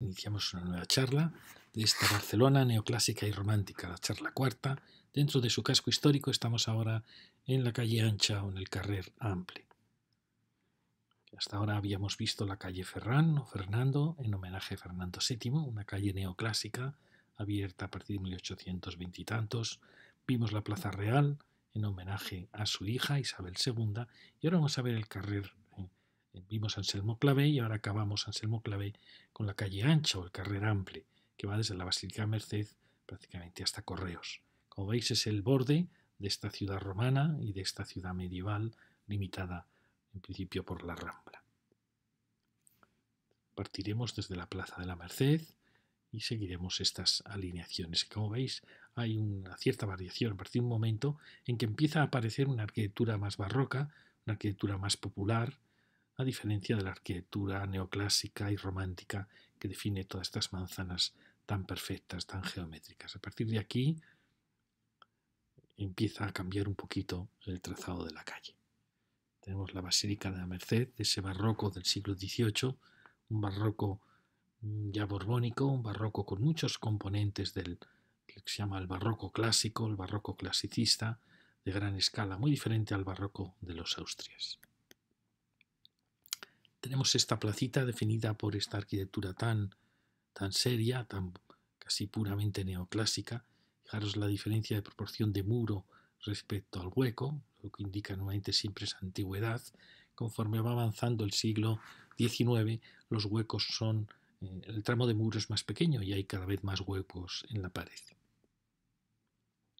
Iniciamos una nueva charla de esta Barcelona neoclásica y romántica, la charla cuarta. Dentro de su casco histórico estamos ahora en la calle Ancha o en el carrer Ample. Hasta ahora habíamos visto la calle Ferran o Fernando en homenaje a Fernando VII, una calle neoclásica abierta a partir de 1820 y tantos. Vimos la Plaza Real en homenaje a su hija Isabel II y ahora vamos a ver el carrer eh, vimos Anselmo Clave y ahora acabamos Anselmo Clave con la calle ancha o el carrer ample, que va desde la Basílica Merced prácticamente hasta Correos. Como veis, es el borde de esta ciudad romana y de esta ciudad medieval, limitada en principio por la Rambla. Partiremos desde la Plaza de la Merced y seguiremos estas alineaciones. Como veis, hay una cierta variación a partir de un momento en que empieza a aparecer una arquitectura más barroca, una arquitectura más popular, a diferencia de la arquitectura neoclásica y romántica que define todas estas manzanas tan perfectas, tan geométricas. A partir de aquí empieza a cambiar un poquito el trazado de la calle. Tenemos la Basílica de la Merced, ese barroco del siglo XVIII, un barroco mm, ya borbónico, un barroco con muchos componentes del que se llama el barroco clásico, el barroco clasicista, de gran escala, muy diferente al barroco de los austrias tenemos esta placita definida por esta arquitectura tan, tan seria, tan casi puramente neoclásica. Fijaros la diferencia de proporción de muro respecto al hueco, lo que indica nuevamente siempre esa antigüedad. Conforme va avanzando el siglo XIX, los huecos son, eh, el tramo de muro es más pequeño y hay cada vez más huecos en la pared.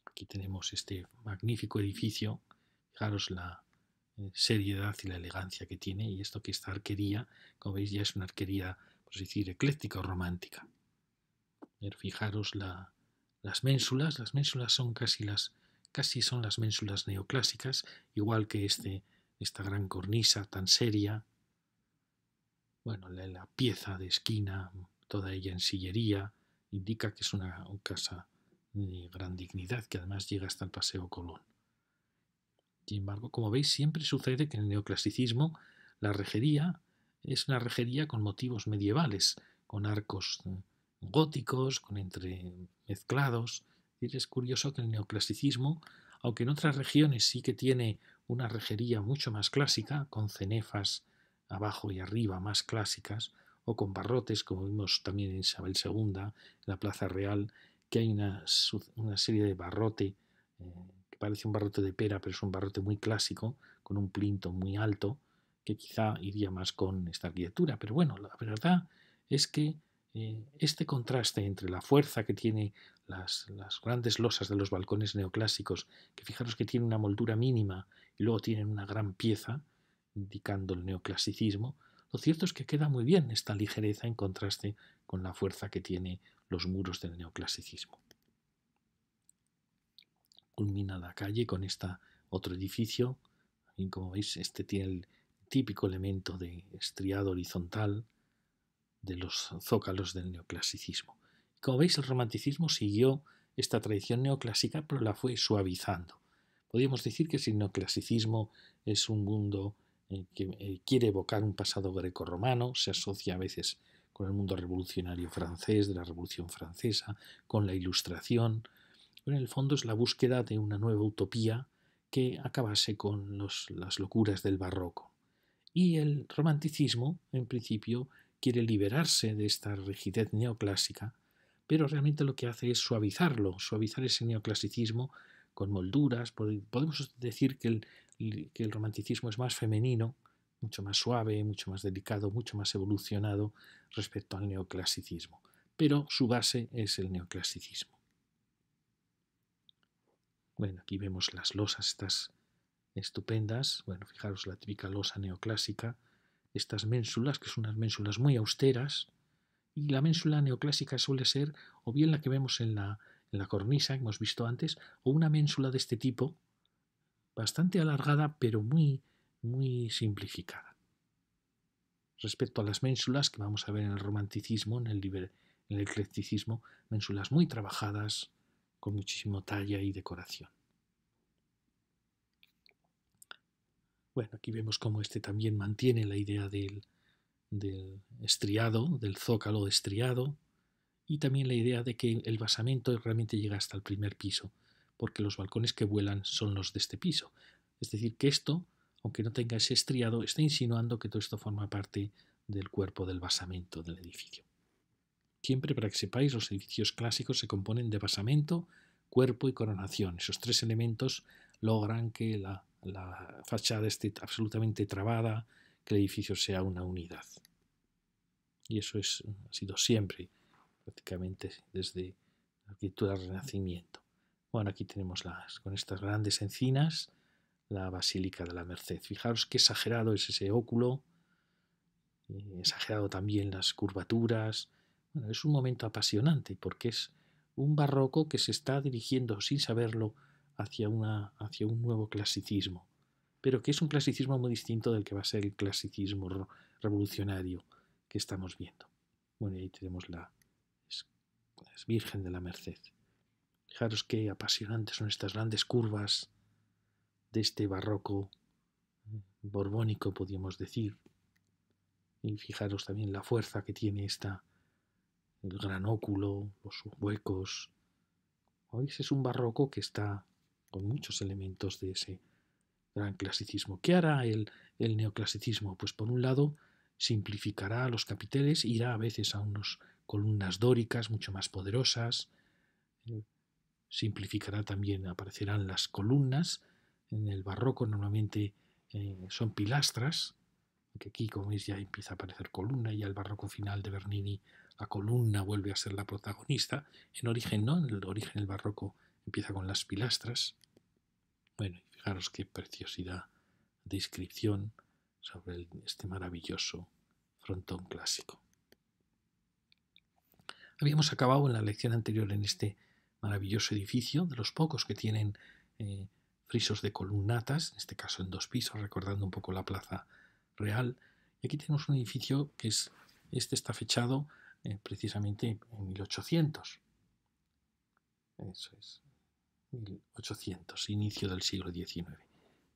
Aquí tenemos este magnífico edificio. Fijaros la, eh, seriedad y la elegancia que tiene, y esto que esta arquería, como veis, ya es una arquería, por decir, ecléctica o romántica. fijaros las ménsulas, las ménsulas son casi las casi son las ménsulas neoclásicas, igual que este, esta gran cornisa tan seria. Bueno, la, pieza de esquina, toda ella en sillería, indica que es una casa de gran dignidad que además llega hasta el Paseo Colón. Sin embargo, como veis, siempre sucede que en el neoclasicismo la rejería es una rejería con motivos medievales, con arcos eh, góticos, con entremezclados. Es curioso que el neoclasicismo, aunque en otras regiones sí que tiene una rejería mucho más clásica, con cenefas abajo y arriba más clásicas, o con barrotes, como vimos también en Isabel II, en la Plaza Real, que hay una, serie de barrote eh, parece un barrote de pera, pero es un barrote muy clásico, con un plinto muy alto, que quizá iría más con esta arquitectura. Pero bueno, la verdad es que eh, este contraste entre la fuerza que tiene las, grandes losas de los balcones neoclásicos, que fijaros que tienen una moldura mínima y luego tienen una gran pieza, indicando el neoclasicismo, lo cierto es que queda muy bien esta ligereza en contraste con la fuerza que tienen los muros del neoclasicismo culmina la calle con este otro edificio. Y como veis, este tiene el típico elemento de estriado horizontal de los zócalos del neoclasicismo. Como veis, el romanticismo siguió esta tradición neoclásica, pero la fue suavizando. Podríamos decir que si el neoclasicismo es un mundo eh, que eh, quiere evocar un pasado greco-romano, se asocia a veces con el mundo revolucionario francés, de la Revolución Francesa, con la Ilustración, en el fondo es la búsqueda de una nueva utopía que acabase con las locuras del barroco. Y el romanticismo, en principio, quiere liberarse de esta rigidez neoclásica, pero realmente lo que hace es suavizarlo, suavizar ese neoclasicismo con molduras. Podemos decir que el, que el romanticismo es más femenino, mucho más suave, mucho más delicado, mucho más evolucionado respecto al neoclasicismo, pero su base es el neoclasicismo. Bueno, aquí vemos las losas, estas estupendas. Bueno, fijaros la típica losa neoclásica. Estas ménsulas, que son unas ménsulas muy austeras. Y la ménsula neoclásica suele ser o bien la que vemos en la, cornisa que hemos visto antes, o una ménsula de este tipo, bastante alargada pero muy, muy simplificada. Respecto a las ménsulas que vamos a ver en el romanticismo, en el, en el eclecticismo, ménsulas muy trabajadas, con muchísimo talla y decoración. Bueno, aquí vemos cómo este también mantiene la idea del, del estriado, del zócalo estriado, y también la idea de que el basamento realmente llega hasta el primer piso, porque los balcones que vuelan son los de este piso. Es decir, que esto, aunque no tenga ese estriado, está insinuando que todo esto forma parte del cuerpo del basamento del edificio. Siempre para que sepáis, los edificios clásicos se componen de basamento, cuerpo y coronación. Esos tres elementos logran que la, fachada esté absolutamente trabada, que el edificio sea una unidad. Y eso es, ha sido siempre, prácticamente desde la arquitectura del Renacimiento. Bueno, aquí tenemos las, con estas grandes encinas la Basílica de la Merced. Fijaros qué exagerado es ese óculo, eh, exagerado también las curvaturas, es un momento apasionante porque es un barroco que se está dirigiendo sin saberlo hacia, una, hacia un nuevo clasicismo, pero que es un clasicismo muy distinto del que va a ser el clasicismo revolucionario que estamos viendo. Bueno, ahí tenemos la Virgen de la Merced. Fijaros qué apasionantes son estas grandes curvas de este barroco borbónico, podríamos decir. Y fijaros también la fuerza que tiene esta, el gran óculo, los huecos. Hoy es un barroco que está con muchos elementos de ese gran clasicismo. ¿Qué hará el, el neoclasicismo? Pues por un lado simplificará los capiteles, irá a veces a unas columnas dóricas mucho más poderosas, eh, simplificará también, aparecerán las columnas, en el barroco normalmente eh, son pilastras, que aquí como veis ya empieza a aparecer columna, y al barroco final de Bernini la columna vuelve a ser la protagonista. En origen no, en el origen el barroco empieza con las pilastras. Bueno, fijaros qué preciosidad de inscripción sobre este maravilloso frontón clásico. Habíamos acabado en la lección anterior en este maravilloso edificio, de los pocos que tienen eh, frisos de columnatas, en este caso en dos pisos, recordando un poco la plaza real. Y aquí tenemos un edificio que es, este está fechado eh, precisamente en 1800. Eso es, 1800, inicio del siglo XIX.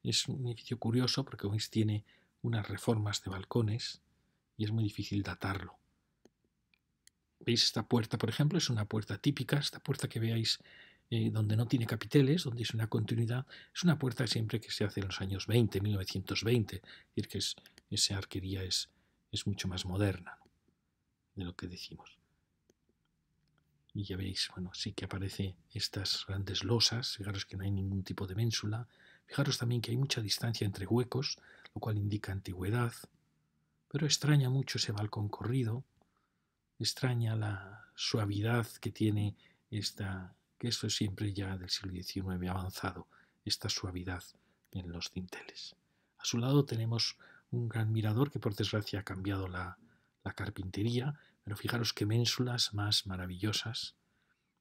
Es un edificio curioso porque tiene unas reformas de balcones y es muy difícil datarlo. ¿Veis esta puerta, por ejemplo? Es una puerta típica, esta puerta que veáis eh, donde no tiene capiteles, donde es una continuidad, es una puerta siempre que se hace en los años 20, 1920, es decir, que esa arquería es, es mucho más moderna de lo que decimos. Y ya veis, bueno, sí que aparece estas grandes losas, fijaros que no hay ningún tipo de ménsula, fijaros también que hay mucha distancia entre huecos, lo cual indica antigüedad, pero extraña mucho ese balcón corrido, extraña la suavidad que tiene esta, que esto es siempre ya del siglo XIX avanzado, esta suavidad en los dinteles. A su lado tenemos un gran mirador que por desgracia ha cambiado la la carpintería, pero fijaros qué ménsulas más maravillosas,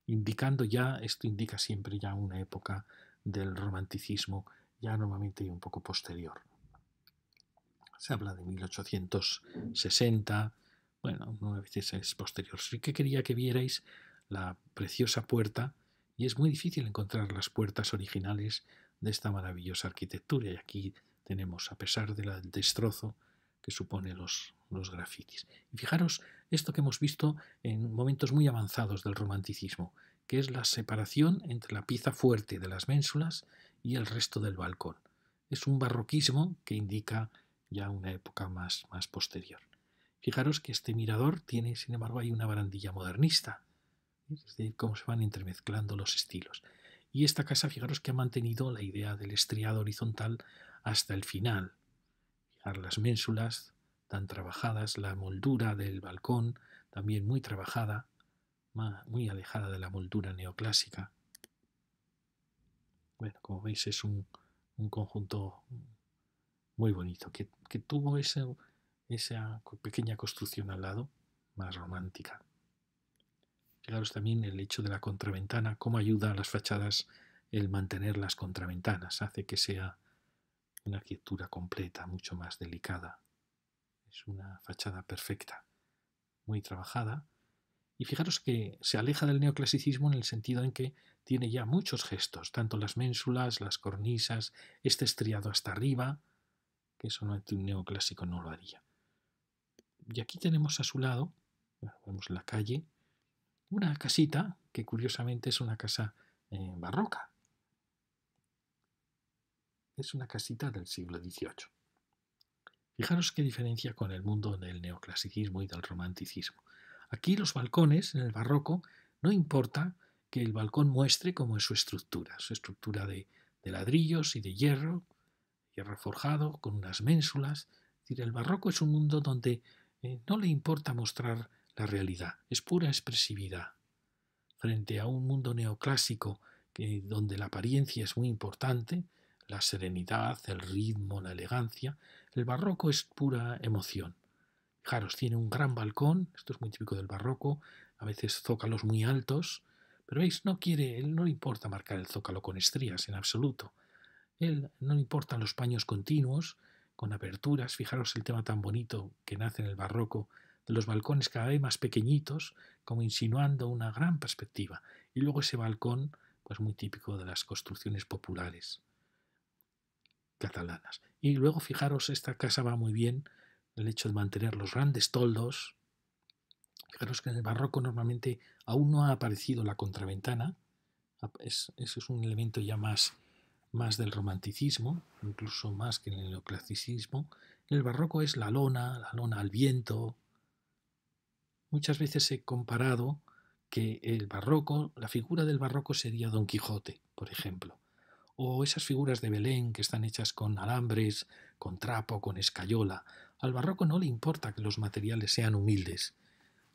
indicando ya, esto indica siempre ya una época del romanticismo, ya normalmente un poco posterior. Se habla de 1860, bueno, a veces es posterior. Sí que quería que vierais la preciosa puerta, y es muy difícil encontrar las puertas originales de esta maravillosa arquitectura, y aquí tenemos, a pesar del destrozo que supone los los grafitis. Y fijaros esto que hemos visto en momentos muy avanzados del romanticismo, que es la separación entre la pieza fuerte de las ménsulas y el resto del balcón. Es un barroquismo que indica ya una época más, más posterior. Fijaros que este mirador tiene, sin embargo, hay una barandilla modernista, ¿eh? es decir, cómo se van entremezclando los estilos. Y esta casa, fijaros que ha mantenido la idea del estriado horizontal hasta el final. las ménsulas, tan trabajadas, la moldura del balcón también muy trabajada, muy alejada de la moldura neoclásica. Bueno, como veis es un, conjunto muy bonito, que, tuvo esa pequeña construcción al lado, más romántica. Fijaros también el hecho de la contraventana, cómo ayuda a las fachadas el mantener las contraventanas, hace que sea una arquitectura completa, mucho más delicada. Es una fachada perfecta, muy trabajada. Y fijaros que se aleja del neoclasicismo en el sentido en que tiene ya muchos gestos, tanto las ménsulas, las cornisas, este estriado hasta arriba, que eso no, un neoclásico no lo haría. Y aquí tenemos a su lado, vemos la calle, una casita que curiosamente es una casa eh, barroca. Es una casita del siglo XVIII. Fijaros qué diferencia con el mundo del neoclasicismo y del romanticismo. Aquí los balcones, en el barroco, no importa que el balcón muestre cómo es su estructura, su estructura de, ladrillos y de hierro, hierro forjado, con unas ménsulas. Es decir, el barroco es un mundo donde eh, no le importa mostrar la realidad, es pura expresividad. Frente a un mundo neoclásico donde la apariencia es muy importante, la serenidad, el ritmo, la elegancia, el barroco es pura emoción. Fijaros, tiene un gran balcón, esto es muy típico del barroco, a veces zócalos muy altos, pero veis, no quiere, él no le importa marcar el zócalo con estrías en absoluto. Él no le importan los paños continuos, con aperturas, fijaros el tema tan bonito que nace en el barroco, de los balcones cada vez más pequeñitos, como insinuando una gran perspectiva, y luego ese balcón, pues muy típico de las construcciones populares catalanas. Y luego, fijaros, esta casa va muy bien, el hecho de mantener los grandes toldos. Fijaros que en el barroco normalmente aún no ha aparecido la contraventana. Ese es un elemento ya más, más del romanticismo, incluso más que en el neoclasicismo. En el barroco es la lona, la lona al viento. Muchas veces he comparado que el barroco, la figura del barroco sería Don Quijote, por ejemplo o esas figuras de Belén que están hechas con alambres, con trapo, con escayola. Al barroco no le importa que los materiales sean humildes.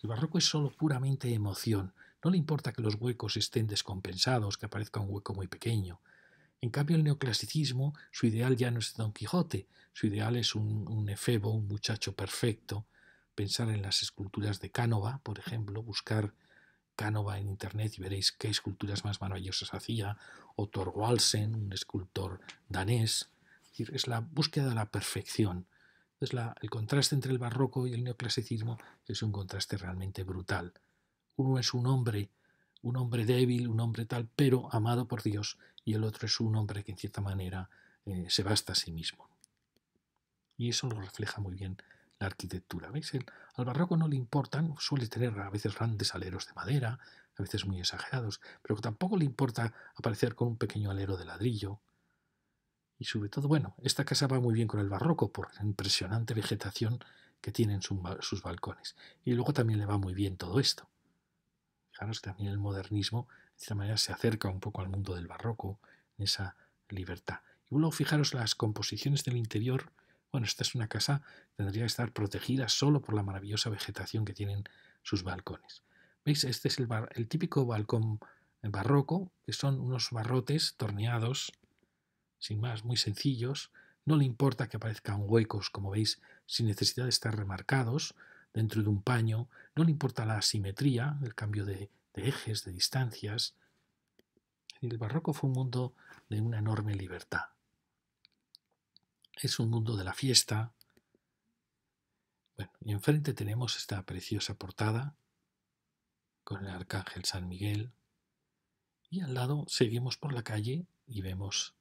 El barroco es solo puramente emoción. No le importa que los huecos estén descompensados, que aparezca un hueco muy pequeño. En cambio, el neoclasicismo, su ideal ya no es Don Quijote, su ideal es un, un efebo, un muchacho perfecto. Pensar en las esculturas de Cánova, por ejemplo, buscar Cánova en internet y veréis qué esculturas más maravillosas hacía, otto Walsen, un escultor danés. Es la búsqueda de la perfección. Es el contraste entre el barroco y el neoclasicismo es un contraste realmente brutal. Uno es un hombre, un hombre débil, un hombre tal, pero amado por Dios, y el otro es un hombre que en cierta manera eh, se basta a sí mismo. Y eso lo refleja muy bien la arquitectura. ¿Veis? al barroco no le importan, suele tener a veces grandes aleros de madera, a veces muy exagerados, pero tampoco le importa aparecer con un pequeño alero de ladrillo. Y sobre todo, bueno, esta casa va muy bien con el barroco por la impresionante vegetación que tienen sus, sus balcones. Y luego también le va muy bien todo esto. Fijaros que también el modernismo, de cierta manera, se acerca un poco al mundo del barroco, en esa libertad. Y luego fijaros las composiciones del interior, bueno, esta es una casa tendría que estar protegida solo por la maravillosa vegetación que tienen sus balcones. ¿Veis? Este es el, típico balcón barroco, que son unos barrotes torneados, sin más, muy sencillos. No le importa que aparezcan huecos, como veis, sin necesidad de estar remarcados dentro de un paño. No le importa la asimetría, el cambio de ejes, de distancias. El barroco fue un mundo de una enorme libertad es un mundo de la fiesta. Bueno, y enfrente tenemos esta preciosa portada con el arcángel San Miguel. Y al lado seguimos por la calle y vemos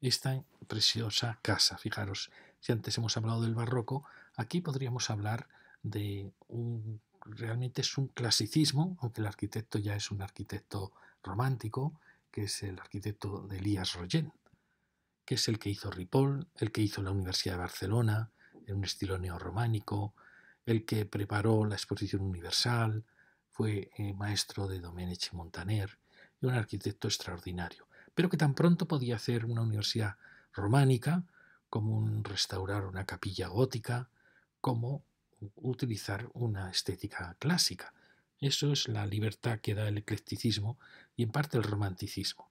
esta preciosa casa. Fijaros, si antes hemos hablado del barroco, aquí podríamos hablar de un realmente es un clasicismo, aunque el arquitecto ya es un arquitecto romántico, que es el arquitecto de Elías Royen que es el que hizo Ripoll, el que hizo la Universidad de Barcelona, en un estilo neorrománico, el que preparó la Exposición Universal, fue eh, maestro de Domenici Montaner y un arquitecto extraordinario, pero que tan pronto podía hacer una universidad románica como un restaurar una capilla gótica, como utilizar una estética clásica. Eso es la libertad que da el eclecticismo y en parte el romanticismo.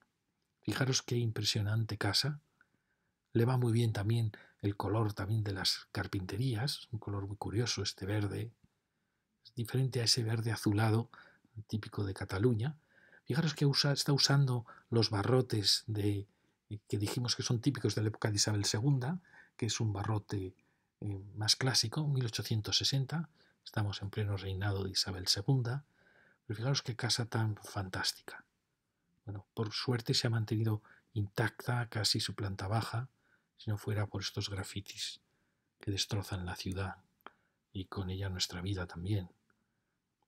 Fijaros qué impresionante casa le va muy bien también el color también de las carpinterías, un color muy curioso este verde, es diferente a ese verde azulado típico de Cataluña. Fijaros que está usando los barrotes de, eh, que dijimos que son típicos de la época de Isabel II, que es un barrote eh, más clásico, 1860, estamos en pleno reinado de Isabel II, pero fijaros qué casa tan fantástica. Bueno, por suerte se ha mantenido intacta casi su planta baja, si no fuera por estos grafitis que destrozan la ciudad y con ella nuestra vida también.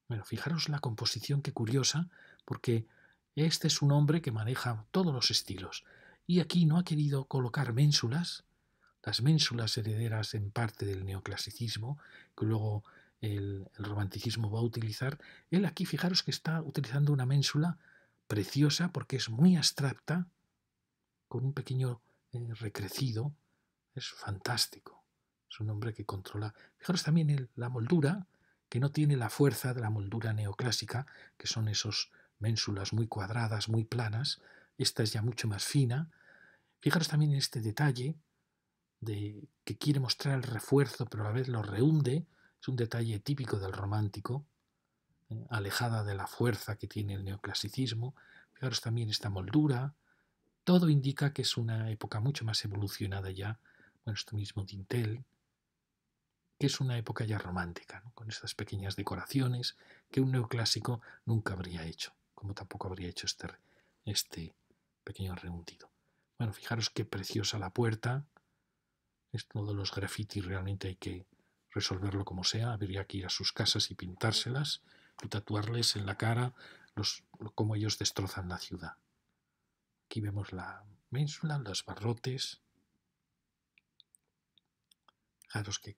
Bueno, fijaros la composición qué curiosa, porque este es un hombre que maneja todos los estilos y aquí no ha querido colocar ménsulas, las ménsulas herederas en parte del neoclasicismo, que luego el, romanticismo va a utilizar. Él aquí, fijaros que está utilizando una ménsula preciosa porque es muy abstracta, con un pequeño eh, recrecido, es fantástico. Es un hombre que controla. Fijaros también en la moldura, que no tiene la fuerza de la moldura neoclásica, que son esos ménsulas muy cuadradas, muy planas. Esta es ya mucho más fina. Fijaros también en este detalle de que quiere mostrar el refuerzo, pero a la vez lo rehunde. Es un detalle típico del romántico, eh, alejada de la fuerza que tiene el neoclasicismo. Fijaros también esta moldura, todo indica que es una época mucho más evolucionada ya, con este mismo dintel, que es una época ya romántica, con estas pequeñas decoraciones que un neoclásico nunca habría hecho, como tampoco habría hecho este, este pequeño rehundido. Bueno, fijaros qué preciosa la puerta, es todo los grafitis realmente hay que resolverlo como sea, habría que ir a sus casas y pintárselas y tatuarles en la cara los, cómo ellos destrozan la ciudad. Aquí vemos la ménsula, los barrotes. Fijaros que,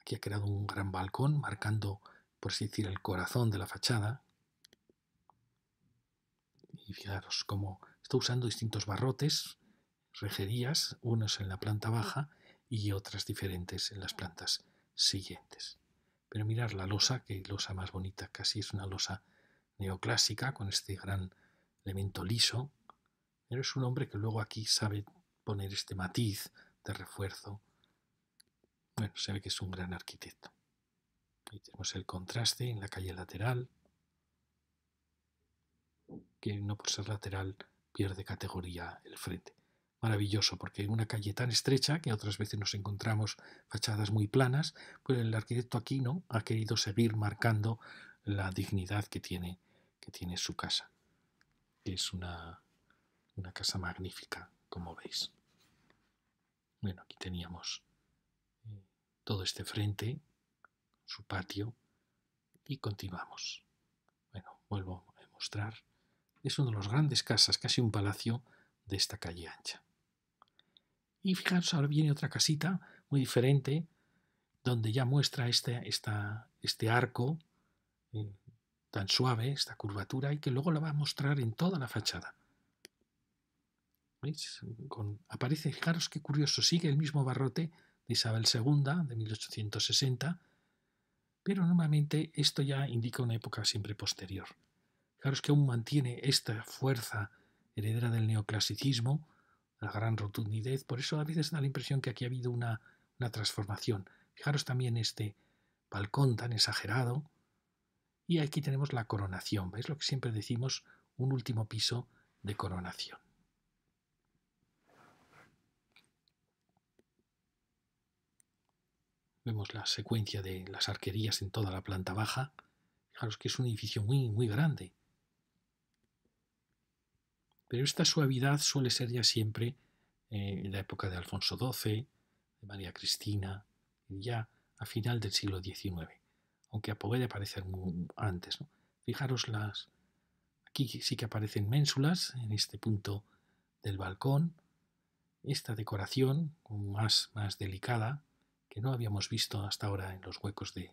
aquí ha creado un gran balcón marcando, por así decir, el corazón de la fachada. Y fijaros cómo está usando distintos barrotes, rejerías, unos en la planta baja y otras diferentes en las plantas siguientes. Pero mirar la losa, que losa más bonita, casi es una losa neoclásica con este gran elemento liso, es un hombre que luego aquí sabe poner este matiz de refuerzo. Bueno, sabe que es un gran arquitecto. Ahí tenemos el contraste en la calle lateral, que no por ser lateral pierde categoría el frente. Maravilloso, porque en una calle tan estrecha, que otras veces nos encontramos fachadas muy planas, pues el arquitecto aquí no ha querido seguir marcando la dignidad que tiene, que tiene su casa. Es una, una casa magnífica, como veis. Bueno, aquí teníamos eh, todo este frente, su patio, y continuamos. Bueno, vuelvo a mostrar. Es una de las grandes casas, casi un palacio de esta calle ancha. Y fijaros, ahora viene otra casita muy diferente, donde ya muestra este, este arco eh, tan suave, esta curvatura, y que luego la va a mostrar en toda la fachada. Con, aparece, fijaros qué curioso, sigue el mismo barrote de Isabel II de 1860, pero normalmente esto ya indica una época siempre posterior. Fijaros que aún mantiene esta fuerza heredera del neoclasicismo, la gran rotundidez, por eso a veces da la impresión que aquí ha habido una, una transformación. Fijaros también este balcón tan exagerado, y aquí tenemos la coronación, ¿veis lo que siempre decimos? Un último piso de coronación. Vemos la secuencia de las arquerías en toda la planta baja. Fijaros que es un edificio muy, muy grande. Pero esta suavidad suele ser ya siempre eh, en la época de Alfonso XII, de María Cristina, ya a final del siglo XIX, aunque puede aparecer antes. Fijaros las... Aquí sí que aparecen ménsulas en este punto del balcón. Esta decoración más, más delicada, que no habíamos visto hasta ahora en los huecos de,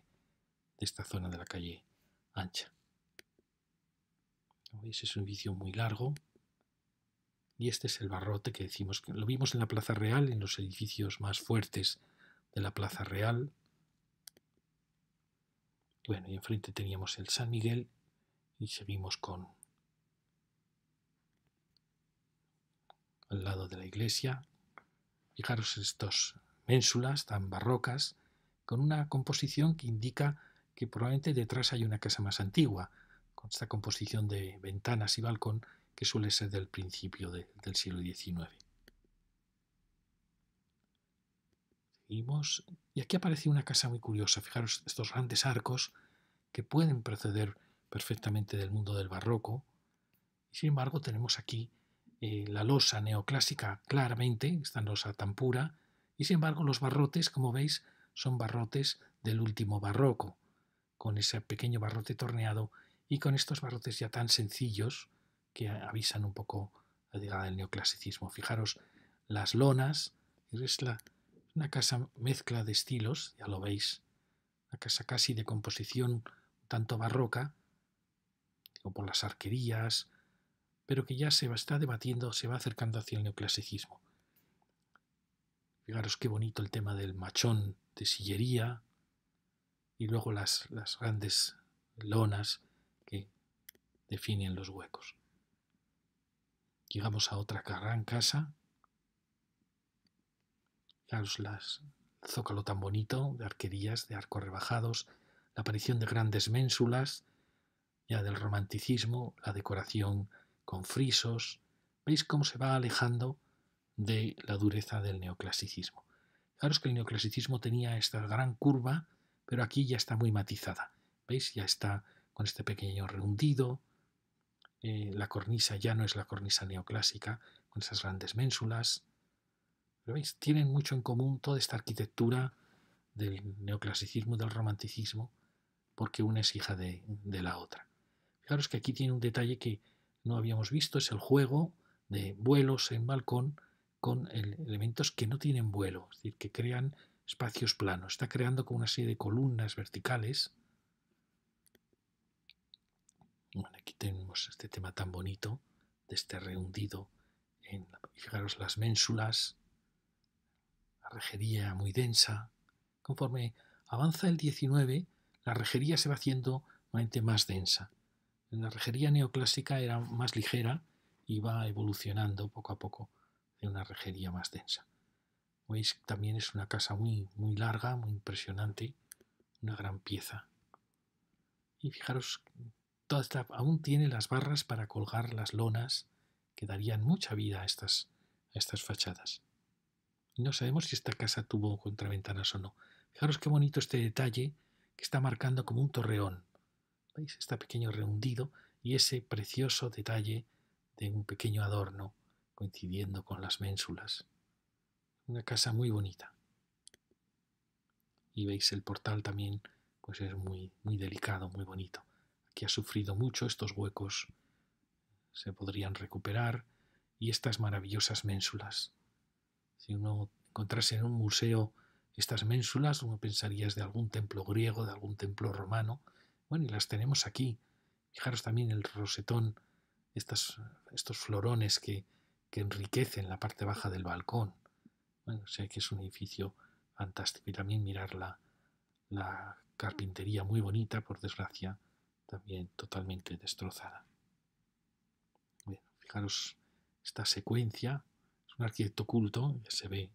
esta zona de la calle ancha. ¿No Es un vicio muy largo. Y este es el barrote que decimos que lo vimos en la Plaza Real, en los edificios más fuertes de la Plaza Real. Bueno, y enfrente teníamos el San Miguel y seguimos con al lado de la iglesia. Fijaros estos ménsulas tan barrocas, con una composición que indica que probablemente detrás hay una casa más antigua, con esta composición de ventanas y balcón que suele ser del principio del siglo XIX. y aquí aparece una casa muy curiosa. Fijaros, estos grandes arcos que pueden proceder perfectamente del mundo del barroco. sin embargo, tenemos aquí eh, la losa neoclásica claramente, esta losa tan pura, y sin embargo, los barrotes, como veis, son barrotes del último barroco, con ese pequeño barrote torneado y con estos barrotes ya tan sencillos que avisan un poco la llegada del neoclasicismo. Fijaros, las lonas, es una casa mezcla de estilos, ya lo veis, una casa casi de composición tanto barroca, como por las arquerías, pero que ya se va, está debatiendo, se va acercando hacia el neoclasicismo. Fijaros qué bonito el tema del machón de sillería y luego las, grandes lonas que definen los huecos. Llegamos a otra gran casa. Fijaros las, el zócalo tan bonito de arquerías, de arcos rebajados, la aparición de grandes ménsulas, ya del romanticismo, la decoración con frisos. ¿Veis cómo se va alejando de la dureza del neoclasicismo. Fijaros que el neoclasicismo tenía esta gran curva, pero aquí ya está muy matizada. ¿Veis? Ya está con este pequeño rehundido. Eh, la cornisa ya no es la cornisa neoclásica, con esas grandes ménsulas. veis? Tienen mucho en común toda esta arquitectura del neoclasicismo y del romanticismo, porque una es hija de, de la otra. Fijaros que aquí tiene un detalle que no habíamos visto, es el juego de vuelos en balcón con elementos que no tienen vuelo, es decir, que crean espacios planos. Está creando con una serie de columnas verticales. aquí tenemos este tema tan bonito de este rehundido. En, fijaros las ménsulas, la rejería muy densa. Conforme avanza el 19, la rejería se va haciendo más densa. La rejería neoclásica era más ligera y va evolucionando poco a poco en una rejería más densa. Veis, también es una casa muy, muy larga, muy impresionante, una gran pieza. Y fijaros, toda aún tiene las barras para colgar las lonas que darían mucha vida a estas, estas fachadas. No sabemos si esta casa tuvo contraventanas o no. Fijaros qué bonito este detalle que está marcando como un torreón. ¿Veis? Está pequeño rehundido y ese precioso detalle de un pequeño adorno coincidiendo con las ménsulas. Una casa muy bonita. Y veis el portal también, pues es muy, muy delicado, muy bonito. Aquí ha sufrido mucho estos huecos. Se podrían recuperar. Y estas maravillosas ménsulas. Si uno encontrase en un museo estas ménsulas, uno pensaría es de algún templo griego, de algún templo romano. Bueno, y las tenemos aquí. Fijaros también el rosetón, estas, estos florones que que en la parte baja del balcón. Bueno, sé que es un edificio fantástico y también mirar la, carpintería muy bonita, por desgracia, también totalmente destrozada. fijaros esta secuencia, es un arquitecto culto, ya se ve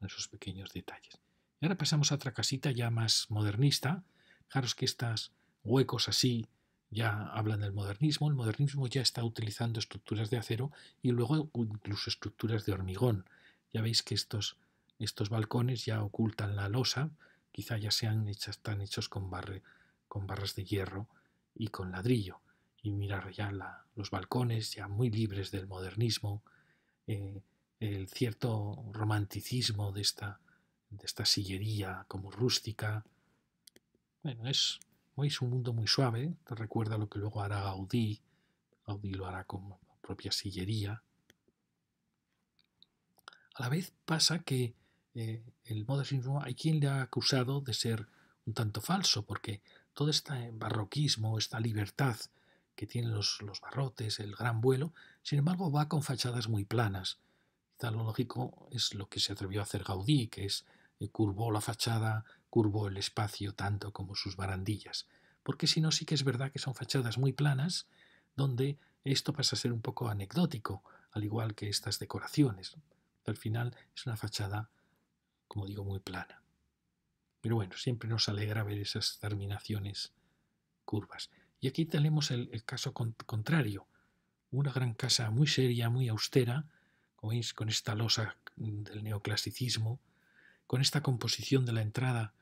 en esos pequeños detalles. Y ahora pasamos a otra casita ya más modernista. Fijaros que estos huecos así ya hablan del modernismo, el modernismo ya está utilizando estructuras de acero y luego incluso estructuras de hormigón. Ya veis que estos, estos balcones ya ocultan la losa, quizá ya sean hechas, están hechos con, con barras de hierro y con ladrillo. Y mirar ya la, los balcones ya muy libres del modernismo, eh, el cierto romanticismo de esta, de esta sillería como rústica. Bueno, es, es un mundo muy suave, te recuerda lo que luego hará Gaudí. Gaudí lo hará con propia sillería. A la vez pasa que eh, el modernismo hay quien le ha acusado de ser un tanto falso, porque todo este barroquismo, esta libertad que tienen los, barrotes, el gran vuelo, sin embargo va con fachadas muy planas. Quizá lo lógico es lo que se atrevió a hacer Gaudí, que es eh, curvó la fachada curvo el espacio tanto como sus barandillas, porque si no sí que es verdad que son fachadas muy planas, donde esto pasa a ser un poco anecdótico, al igual que estas decoraciones. Al final es una fachada, como digo, muy plana. Pero bueno, siempre nos alegra ver esas terminaciones curvas. Y aquí tenemos el, caso contrario, una gran casa muy seria, muy austera, con esta losa del neoclasicismo, con esta composición de la entrada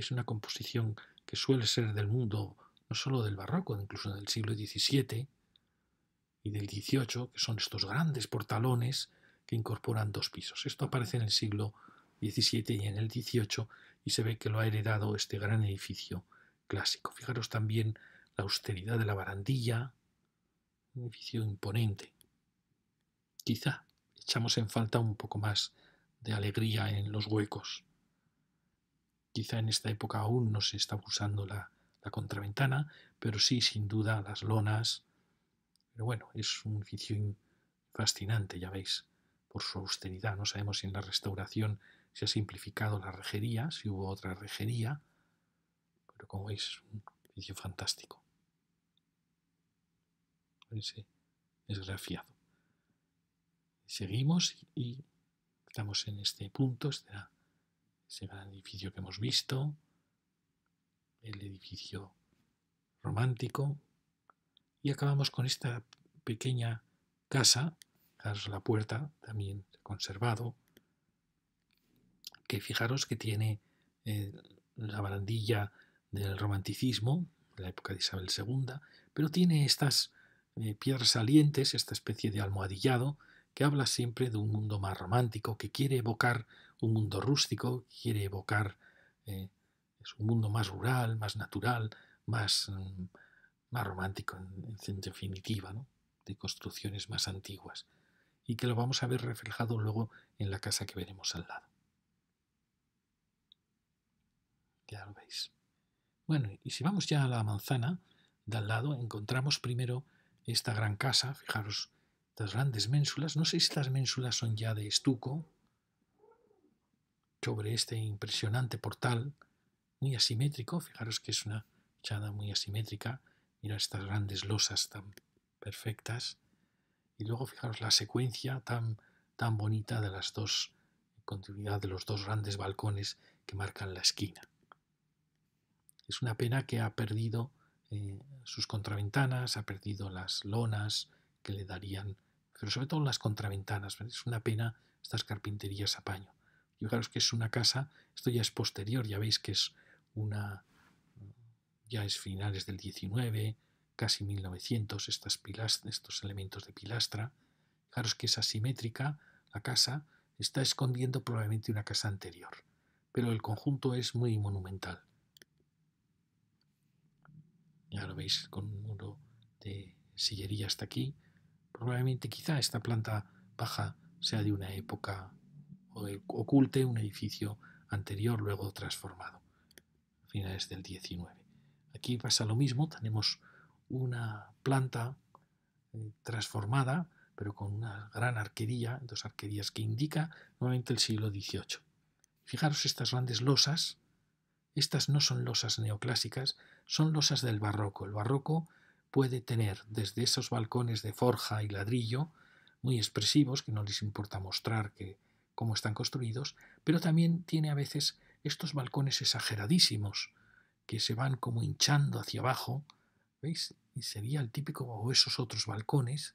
es una composición que suele ser del mundo, no solo del barroco, incluso del siglo XVII y del XVIII, que son estos grandes portalones que incorporan dos pisos. Esto aparece en el siglo XVII y en el XVIII y se ve que lo ha heredado este gran edificio clásico. Fijaros también la austeridad de la barandilla, un edificio imponente. Quizá echamos en falta un poco más de alegría en los huecos. Quizá en esta época aún no se está usando la, contraventana, pero sí, sin duda, las lonas. Pero bueno, es un edificio fascinante, ya veis, por su austeridad. No sabemos si en la restauración se ha simplificado la rejería, si hubo otra rejería, pero como veis, es un edificio fantástico. Ese grafiado. Seguimos y estamos en este punto, Este ese gran edificio que hemos visto, el edificio romántico, y acabamos con esta pequeña casa, la puerta también conservado, que fijaros que tiene eh, la barandilla del romanticismo, la época de Isabel II, pero tiene estas eh, piedras salientes, esta especie de almohadillado, que habla siempre de un mundo más romántico, que quiere evocar un mundo rústico, quiere evocar eh, es un mundo más rural, más natural, más, mm, más romántico, en, definitiva, de construcciones más antiguas, y que lo vamos a ver reflejado luego en la casa que veremos al lado. Ya lo veis. Bueno, y si vamos ya a la manzana de al lado, encontramos primero esta gran casa, fijaros estas grandes ménsulas, no sé si estas ménsulas son ya de estuco, sobre este impresionante portal, muy asimétrico, fijaros que es una fachada muy asimétrica, mira estas grandes losas tan perfectas, y luego fijaros la secuencia tan, tan bonita de las dos, continuidad de los dos grandes balcones que marcan la esquina. Es una pena que ha perdido eh, sus contraventanas, ha perdido las lonas que le darían pero sobre todo las contraventanas. Es una pena estas carpinterías a paño. Fijaros que es una casa, esto ya es posterior, ya veis que es una, ya es finales del 19, casi 1900, estas estos elementos de pilastra. Fijaros que es asimétrica, la casa está escondiendo probablemente una casa anterior, pero el conjunto es muy monumental. Ya lo veis con un muro de sillería hasta aquí, Probablemente quizá esta planta baja sea de una época o oculte un edificio anterior luego transformado, a finales del XIX. Aquí pasa lo mismo, tenemos una planta eh, transformada, pero con una gran arquería, dos arquerías que indica nuevamente el siglo XVIII. Fijaros estas grandes losas, estas no son losas neoclásicas, son losas del barroco. El barroco puede tener desde esos balcones de forja y ladrillo, muy expresivos, que no les importa mostrar que, cómo están construidos, pero también tiene a veces estos balcones exageradísimos, que se van como hinchando hacia abajo, ¿veis? Y sería el típico, o esos otros balcones,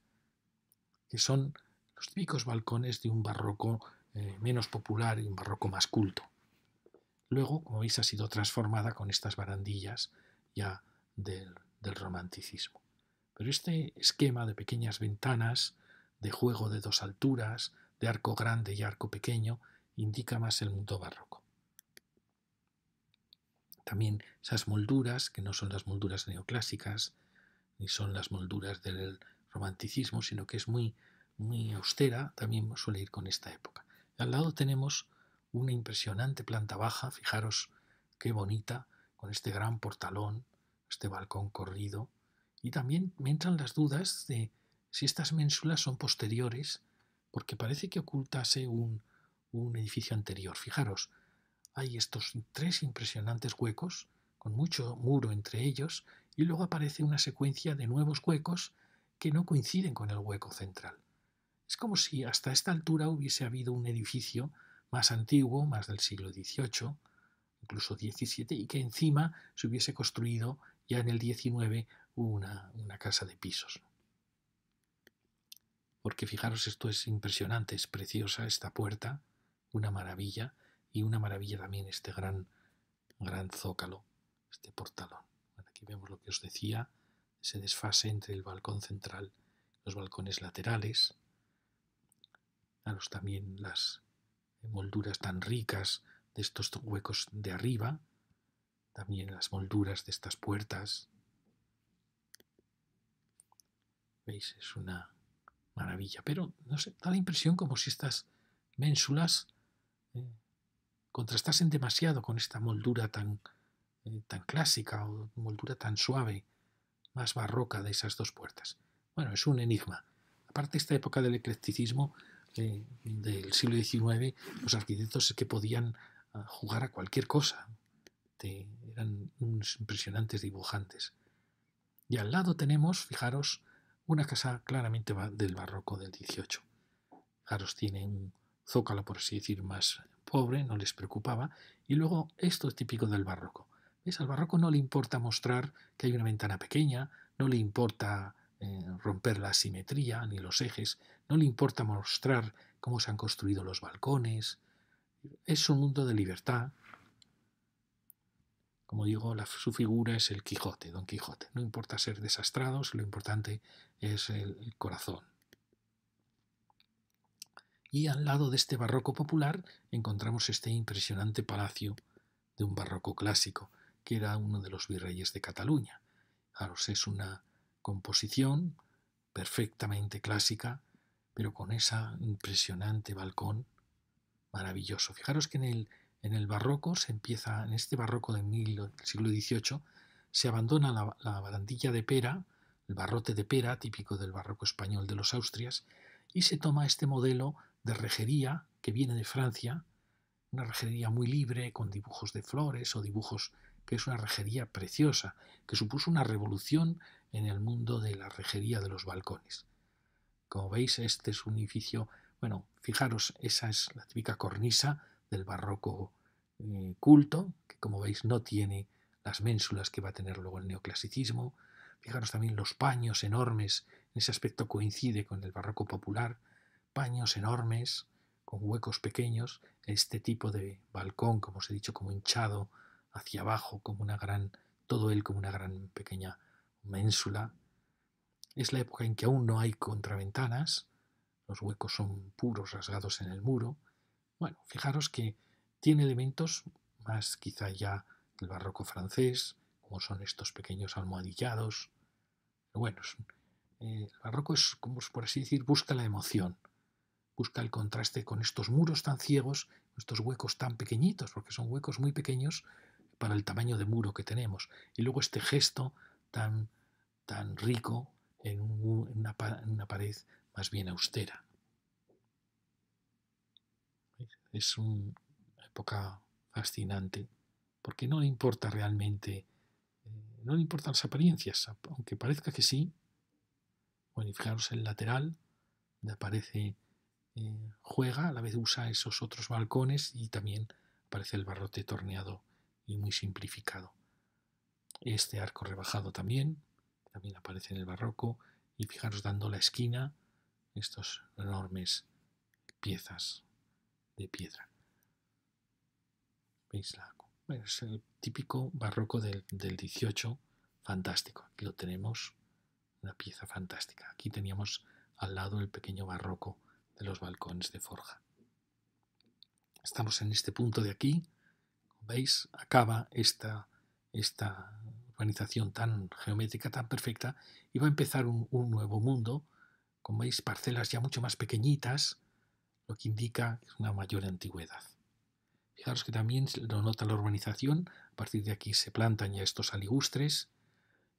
que son los típicos balcones de un barroco eh, menos popular y un barroco más culto. Luego, como veis, ha sido transformada con estas barandillas ya del del romanticismo. Pero este esquema de pequeñas ventanas, de juego de dos alturas, de arco grande y arco pequeño, indica más el mundo barroco. También esas molduras, que no son las molduras neoclásicas, ni son las molduras del romanticismo, sino que es muy, muy austera, también suele ir con esta época. Al lado tenemos una impresionante planta baja, fijaros qué bonita, con este gran portalón este balcón corrido, y también me entran las dudas de si estas ménsulas son posteriores, porque parece que ocultase un, un edificio anterior. Fijaros, hay estos tres impresionantes huecos, con mucho muro entre ellos, y luego aparece una secuencia de nuevos huecos que no coinciden con el hueco central. Es como si hasta esta altura hubiese habido un edificio más antiguo, más del siglo XVIII, incluso XVII, y que encima se hubiese construido ya en el 19 una, casa de pisos. Porque fijaros, esto es impresionante, es preciosa esta puerta, una maravilla, y una maravilla también este gran, gran zócalo, este portalón. aquí vemos lo que os decía, ese desfase entre el balcón central y los balcones laterales. los también las molduras tan ricas de estos huecos de arriba, también las molduras de estas puertas. ¿Veis? Es una maravilla. Pero, no sé, da la impresión como si estas ménsulas eh, contrastasen demasiado con esta moldura tan, eh, tan clásica o moldura tan suave, más barroca de esas dos puertas. Bueno, es un enigma. Aparte, esta época del eclecticismo eh, del siglo XIX, los arquitectos es que podían ah, jugar a cualquier cosa eran unos impresionantes dibujantes. Y al lado tenemos, fijaros, una casa claramente del barroco del 18. Fijaros, tiene un zócalo, por así decir, más pobre, no les preocupaba. Y luego, esto es típico del barroco. ¿Ves? Al barroco no le importa mostrar que hay una ventana pequeña, no le importa eh, romper la simetría ni los ejes, no le importa mostrar cómo se han construido los balcones. Es un mundo de libertad, como digo, su figura es el Quijote, Don Quijote. No importa ser desastrados, lo importante es el corazón. Y al lado de este barroco popular encontramos este impresionante palacio de un barroco clásico, que era uno de los virreyes de Cataluña. Fijaros es una composición perfectamente clásica, pero con ese impresionante balcón maravilloso. Fijaros que en el en el barroco se empieza, en este barroco del siglo XVIII, se abandona la, la barandilla de pera, el barrote de pera, típico del barroco español de los Austrias, y se toma este modelo de rejería que viene de Francia, una rejería muy libre con dibujos de flores o dibujos que es una rejería preciosa, que supuso una revolución en el mundo de la rejería de los balcones. Como veis, este es un edificio, bueno, fijaros, esa es la típica cornisa del barroco eh, culto, que como veis no tiene las ménsulas que va a tener luego el neoclasicismo. Fijaros también los paños enormes, en ese aspecto coincide con el barroco popular, paños enormes, con huecos pequeños, este tipo de balcón, como os he dicho, como hinchado hacia abajo, como una gran, todo él como una gran pequeña ménsula. Es la época en que aún no hay contraventanas, los huecos son puros rasgados en el muro, bueno, fijaros que tiene elementos más quizá ya del barroco francés, como son estos pequeños almohadillados. bueno, eh, el barroco es, como por así decir, busca la emoción, busca el contraste con estos muros tan ciegos, estos huecos tan pequeñitos, porque son huecos muy pequeños para el tamaño de muro que tenemos. Y luego este gesto tan, tan rico en una pared más bien austera es una época fascinante, porque no le importa realmente, eh, no le importan las apariencias, aunque parezca que sí. Bueno, y fijaros, el lateral, donde aparece, eh, juega, a la vez usa esos otros balcones y también aparece el barrote torneado y muy simplificado. Este arco rebajado también, también aparece en el barroco, y fijaros dando la esquina, estos enormes piezas de piedra. es el típico barroco del, del 18, fantástico. Aquí lo tenemos, una pieza fantástica. Aquí teníamos al lado el pequeño barroco de los balcones de forja. Estamos en este punto de aquí. ¿Veis? Acaba esta, esta urbanización tan geométrica, tan perfecta, y va a empezar un, un nuevo mundo, como veis, parcelas ya mucho más pequeñitas, que indica una mayor antigüedad. Fijaros que también lo nota la urbanización, a partir de aquí se plantan ya estos aligustres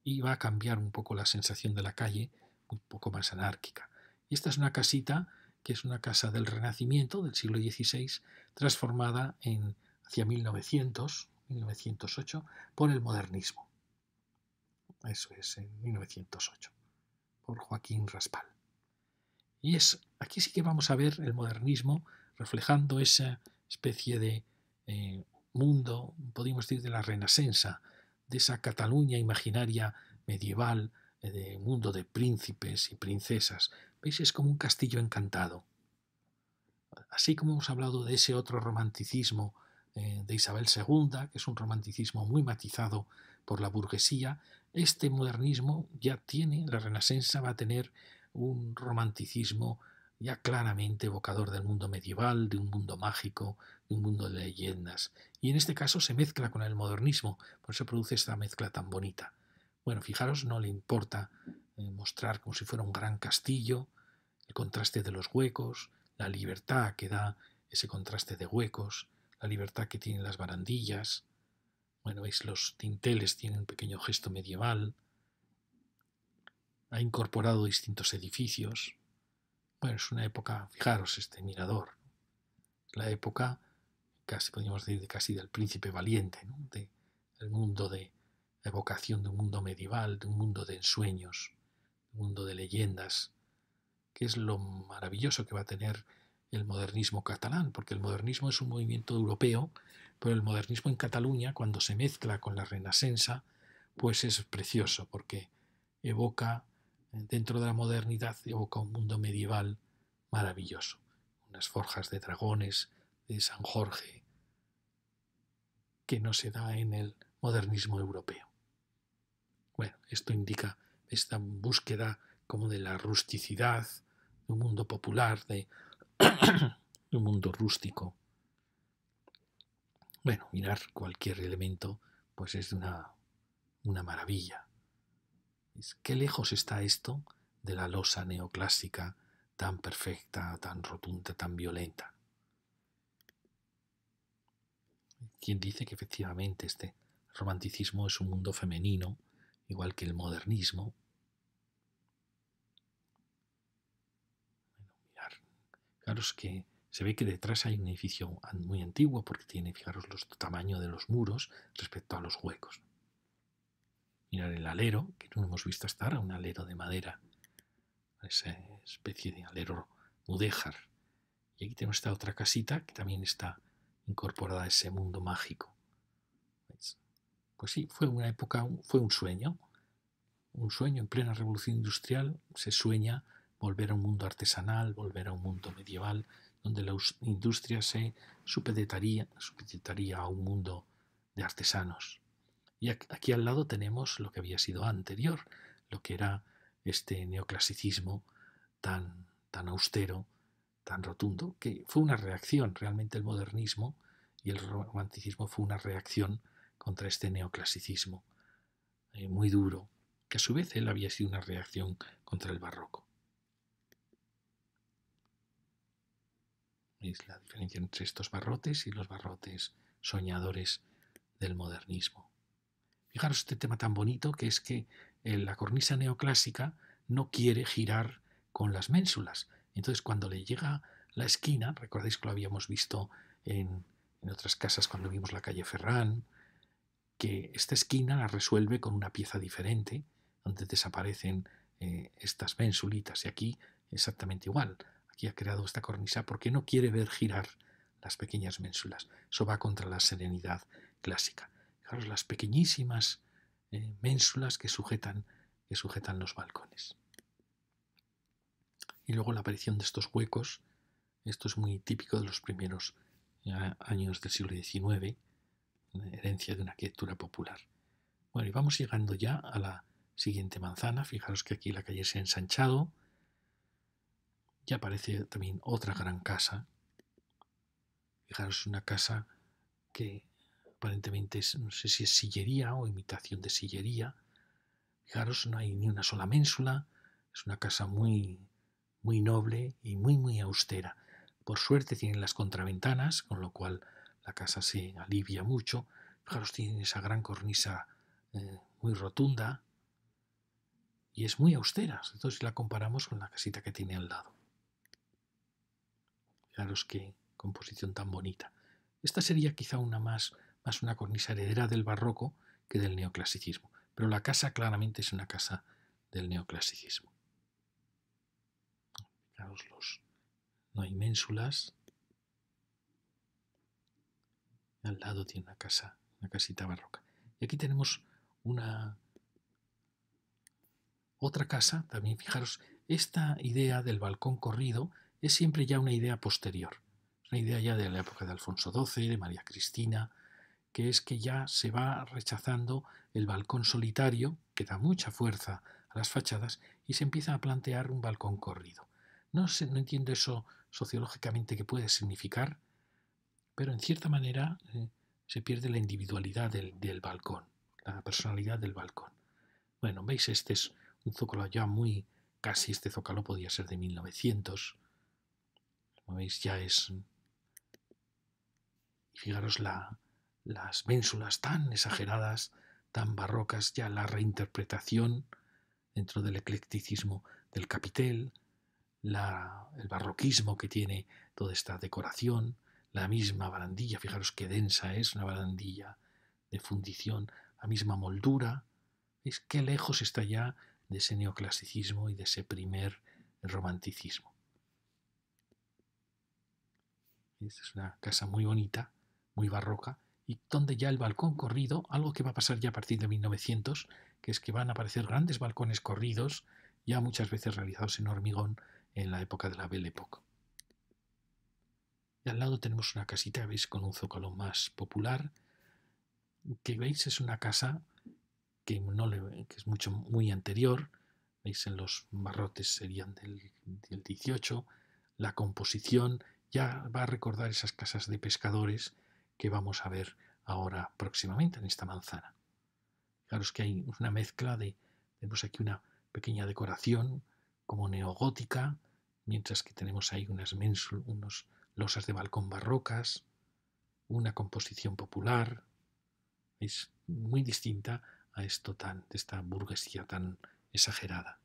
y va a cambiar un poco la sensación de la calle, un poco más anárquica. Y esta es una casita que es una casa del Renacimiento del siglo XVI, transformada en hacia 1900, 1908, por el modernismo. Eso es, en 1908, por Joaquín Raspal. Y es, aquí sí que vamos a ver el modernismo reflejando esa especie de eh, mundo, podríamos decir, de la renascensa de esa Cataluña imaginaria medieval, eh, de mundo de príncipes y princesas. ¿Veis? Es como un castillo encantado. Así como hemos hablado de ese otro romanticismo eh, de Isabel II, que es un romanticismo muy matizado por la burguesía, este modernismo ya tiene, la renascensa va a tener un romanticismo ya claramente evocador del mundo medieval, de un mundo mágico, de un mundo de leyendas. Y en este caso se mezcla con el modernismo, por eso produce esta mezcla tan bonita. Bueno, fijaros, no le importa eh, mostrar como si fuera un gran castillo, el contraste de los huecos, la libertad que da ese contraste de huecos, la libertad que tienen las barandillas. Bueno, veis, los tinteles tienen un pequeño gesto medieval, ha incorporado distintos edificios. Bueno, es una época, fijaros, este mirador, la época casi podríamos decir casi del príncipe valiente, de, del mundo de evocación de un mundo medieval, de un mundo de ensueños, de un mundo de leyendas, que es lo maravilloso que va a tener el modernismo catalán, porque el modernismo es un movimiento europeo, pero el modernismo en Cataluña, cuando se mezcla con la Renascensa, pues es precioso, porque evoca dentro de la modernidad evoca un mundo medieval maravilloso, unas forjas de dragones de San Jorge que no se da en el modernismo europeo. Bueno, esto indica esta búsqueda como de la rusticidad, de un mundo popular, de, un mundo rústico. Bueno, mirar cualquier elemento pues es una maravilla qué lejos está esto de la losa neoclásica tan perfecta, tan rotunda, tan violenta. Quien dice que efectivamente este romanticismo es un mundo femenino, igual que el modernismo. fijaros que se ve que detrás hay un edificio muy antiguo porque tiene, fijaros, los tamaño de los muros respecto a los huecos mirar el alero, que no hemos visto hasta ahora, un alero de madera, esa especie de alero mudéjar. Y aquí tenemos esta otra casita que también está incorporada a ese mundo mágico. Pues sí, fue una época, fue un sueño. Un sueño en plena revolución industrial, se sueña volver a un mundo artesanal, volver a un mundo medieval, donde la industria se supeditaría, supeditaría a un mundo de artesanos. Y aquí al lado tenemos lo que había sido anterior, lo que era este neoclasicismo tan, tan austero, tan rotundo, que fue una reacción, realmente el modernismo y el romanticismo fue una reacción contra este neoclasicismo eh, muy duro, que a su vez él había sido una reacción contra el barroco. Es la diferencia entre estos barrotes y los barrotes soñadores del modernismo. Fijaros este tema tan bonito que es que eh, la cornisa neoclásica no quiere girar con las ménsulas. Entonces cuando le llega la esquina, recordáis que lo habíamos visto en, otras casas cuando vimos la calle Ferrán, que esta esquina la resuelve con una pieza diferente, donde desaparecen eh, estas mensulitas. Y aquí exactamente igual. Aquí ha creado esta cornisa porque no quiere ver girar las pequeñas ménsulas. Eso va contra la serenidad clásica. Fijaros las pequeñísimas mensulas eh, ménsulas que sujetan, que sujetan los balcones. Y luego la aparición de estos huecos, esto es muy típico de los primeros eh, años del siglo XIX, herencia de una arquitectura popular. Bueno, y vamos llegando ya a la siguiente manzana. Fijaros que aquí la calle se ha ensanchado. ya aparece también otra gran casa. Fijaros, una casa que aparentemente no sé si es sillería o imitación de sillería. Fijaros, no hay ni una sola ménsula, es una casa muy, muy noble y muy, muy austera. Por suerte tienen las contraventanas, con lo cual la casa se alivia mucho. Fijaros, tienen esa gran cornisa eh, muy rotunda y es muy austera, Entonces, si la comparamos con la casita que tiene al lado. Fijaros qué composición tan bonita. Esta sería quizá una más más una cornisa heredera del barroco que del neoclasicismo. Pero la casa claramente es una casa del neoclasicismo. Fijaros los. No hay ménsulas. Al lado tiene una casa, una casita barroca. Y aquí tenemos una otra casa, también fijaros, esta idea del balcón corrido es siempre ya una idea posterior, una idea ya de la época de Alfonso XII, de María Cristina, que es que ya se va rechazando el balcón solitario, que da mucha fuerza a las fachadas, y se empieza a plantear un balcón corrido. No, no entiendo eso sociológicamente qué puede significar, pero en cierta manera eh, se pierde la individualidad del, del, balcón, la personalidad del balcón. Bueno, veis, este es un zócalo ya muy, casi este zócalo podía ser de 1900. Como veis, ya es... Fijaros la, las ménsulas tan exageradas, tan barrocas, ya la reinterpretación dentro del eclecticismo del capitel, el barroquismo que tiene toda esta decoración, la misma barandilla, fijaros qué densa es una barandilla de fundición, la misma moldura, es qué lejos está ya de ese neoclasicismo y de ese primer romanticismo. Esta es una casa muy bonita, muy barroca, donde ya el balcón corrido, algo que va a pasar ya a partir de 1900, que es que van a aparecer grandes balcones corridos, ya muchas veces realizados en hormigón en la época de la Belle Époque. Y al lado tenemos una casita, veis, con un zócalo más popular, que veis es una casa que, no que es mucho, muy anterior, veis en los marrotes serían del, del 18, la composición ya va a recordar esas casas de pescadores, que vamos a ver ahora próximamente en esta manzana. Fijaros que hay una mezcla de, tenemos aquí una pequeña decoración como neogótica, mientras que tenemos ahí unas unos losas de balcón barrocas, una composición popular, es muy distinta a esto tan, de esta burguesía tan exagerada.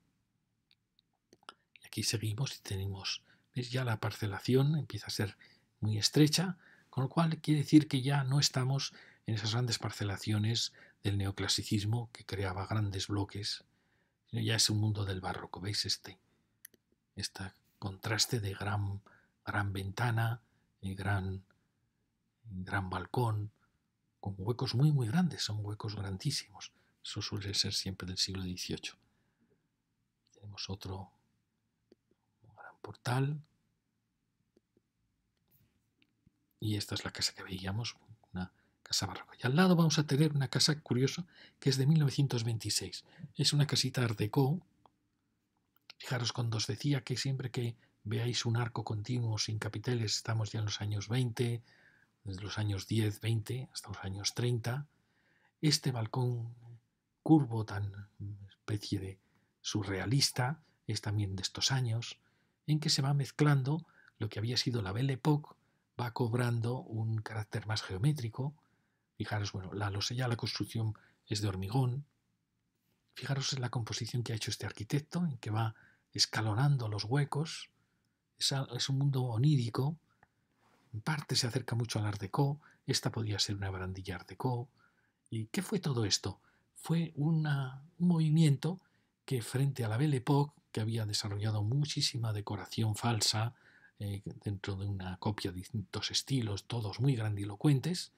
Y aquí seguimos y tenemos, ¿ves? ya la parcelación empieza a ser muy estrecha, con lo cual quiere decir que ya no estamos en esas grandes parcelaciones del neoclasicismo que creaba grandes bloques, sino ya es un mundo del barroco. ¿Veis este, este contraste de gran, gran ventana y gran, gran balcón, con huecos muy, muy grandes? Son huecos grandísimos. Eso suele ser siempre del siglo XVIII. Tenemos otro gran portal y esta es la casa que veíamos, una casa barroca. Y al lado vamos a tener una casa curiosa que es de 1926. Es una casita Art Deco. Fijaros cuando os decía que siempre que veáis un arco continuo sin capiteles, estamos ya en los años 20, desde los años 10, 20 hasta los años 30. Este balcón curvo, tan especie de surrealista, es también de estos años, en que se va mezclando lo que había sido la Belle Époque va cobrando un carácter más geométrico. Fijaros, bueno, la losella, la construcción es de hormigón. Fijaros en la composición que ha hecho este arquitecto, en que va escalonando los huecos. Es, un mundo onírico. En parte se acerca mucho al Art Deco. Esta podría ser una barandilla Art Deco. ¿Y qué fue todo esto? Fue un movimiento que frente a la Belle Époque, que había desarrollado muchísima decoración falsa, eh, dentro de una copia de distintos estilos, todos muy grandilocuentes,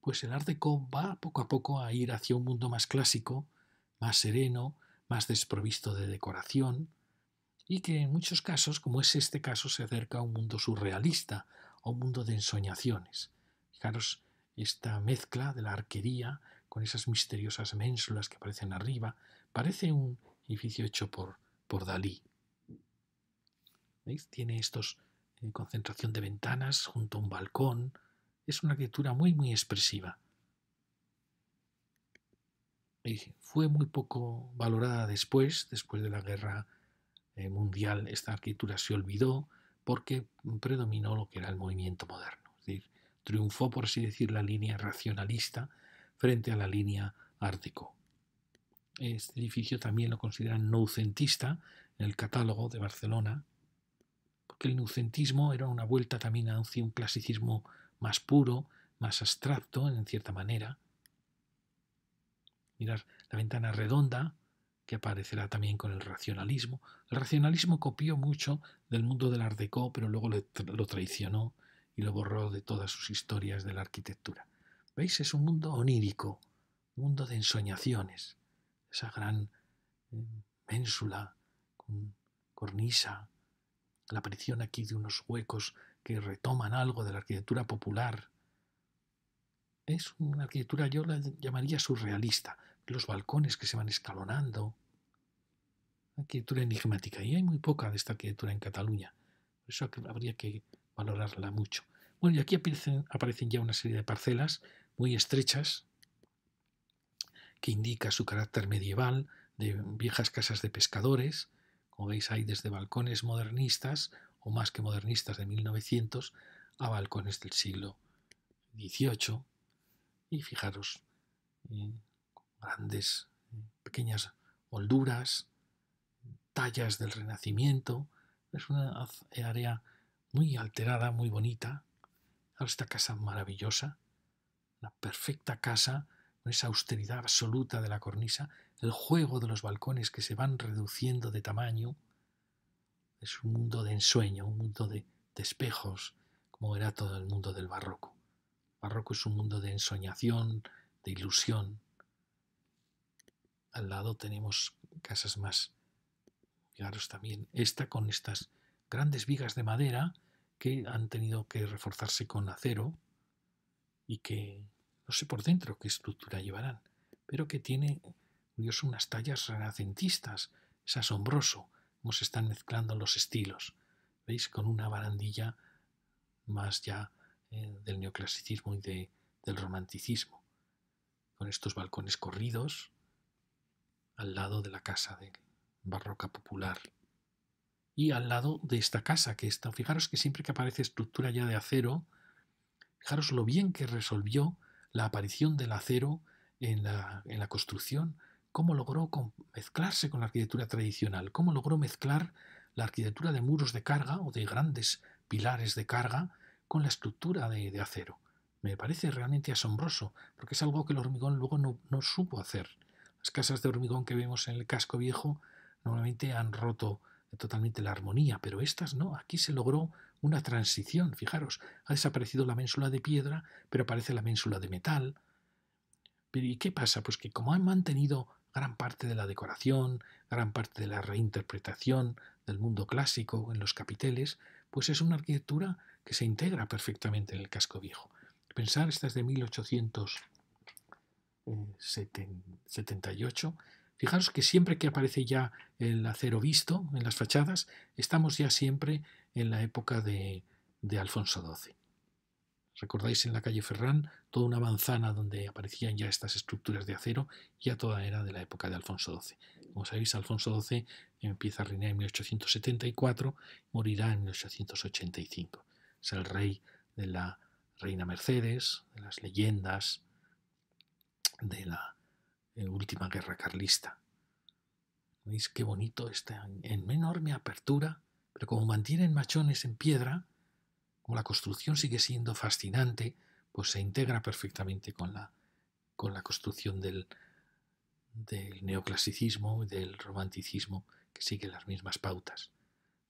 pues el arte Deco va poco a poco a ir hacia un mundo más clásico, más sereno, más desprovisto de decoración, y que en muchos casos, como es este caso, se acerca a un mundo surrealista, a un mundo de ensoñaciones. Fijaros esta mezcla de la arquería con esas misteriosas ménsulas que aparecen arriba, parece un edificio hecho por, por Dalí. ¿Veis? Tiene estos eh, concentración de ventanas junto a un balcón. Es una arquitectura muy, muy expresiva. Y fue muy poco valorada después, después de la guerra eh, mundial, esta arquitectura se olvidó porque predominó lo que era el movimiento moderno. decir, triunfó, por así decir, la línea racionalista frente a la línea ártico. Este edificio también lo consideran noucentista en el catálogo de Barcelona, que el nucentismo era una vuelta también hacia un clasicismo más puro, más abstracto, en cierta manera. Mirar la ventana redonda, que aparecerá también con el racionalismo. El racionalismo copió mucho del mundo del Art Deco, pero luego lo traicionó y lo borró de todas sus historias de la arquitectura. ¿Veis? Es un mundo onírico, mundo de ensoñaciones. Esa gran eh, ménsula con cornisa, la aparición aquí de unos huecos que retoman algo de la arquitectura popular. Es una arquitectura, yo la llamaría surrealista, los balcones que se van escalonando. arquitectura enigmática, y hay muy poca de esta arquitectura en Cataluña, por eso habría que valorarla mucho. Bueno, y aquí aparecen, aparecen ya una serie de parcelas muy estrechas, que indica su carácter medieval, de viejas casas de pescadores, como veis, hay desde balcones modernistas, o más que modernistas de 1900, a balcones del siglo XVIII. Y fijaros, eh, grandes, eh, pequeñas molduras, tallas del Renacimiento. Es una eh, área muy alterada, muy bonita. esta casa maravillosa, la perfecta casa esa austeridad absoluta de la cornisa, el juego de los balcones que se van reduciendo de tamaño, es un mundo de ensueño, un mundo de, espejos, como era todo el mundo del barroco. El barroco es un mundo de ensoñación, de ilusión. Al lado tenemos casas más, claros también, esta con estas grandes vigas de madera que han tenido que reforzarse con acero y que no sé por dentro qué estructura llevarán, pero que tiene, unas tallas renacentistas. Es asombroso cómo se están mezclando los estilos. ¿Veis? Con una barandilla más ya eh, del neoclasicismo y del romanticismo. Con estos balcones corridos al lado de la casa de barroca popular. Y al lado de esta casa que está, fijaros que siempre que aparece estructura ya de acero, fijaros lo bien que resolvió la aparición del acero en la, construcción, cómo logró mezclarse con la arquitectura tradicional, cómo logró mezclar la arquitectura de muros de carga o de grandes pilares de carga con la estructura de, acero. Me parece realmente asombroso, porque es algo que el hormigón luego no, no supo hacer. Las casas de hormigón que vemos en el casco viejo normalmente han roto totalmente la armonía, pero estas no, aquí se logró una transición, fijaros, ha desaparecido la ménsula de piedra, pero aparece la ménsula de metal. Pero ¿y qué pasa? Pues que como han mantenido gran parte de la decoración, gran parte de la reinterpretación del mundo clásico en los capiteles, pues es una arquitectura que se integra perfectamente en el casco viejo. Pensar, esta es de 1878, Fijaros que siempre que aparece ya el acero visto en las fachadas, estamos ya siempre en la época de, Alfonso XII. Recordáis en la calle Ferrán toda una manzana donde aparecían ya estas estructuras de acero, ya toda era de la época de Alfonso XII. Como sabéis, Alfonso XII empieza a reinar en 1874, morirá en 1885. Es el rey de la reina Mercedes, de las leyendas de la eh, última guerra carlista. ¿Veis qué bonito Está en enorme apertura pero como mantienen machones en piedra, como la construcción sigue siendo fascinante, pues se integra perfectamente con la, con la construcción del, del neoclasicismo y del romanticismo que sigue las mismas pautas.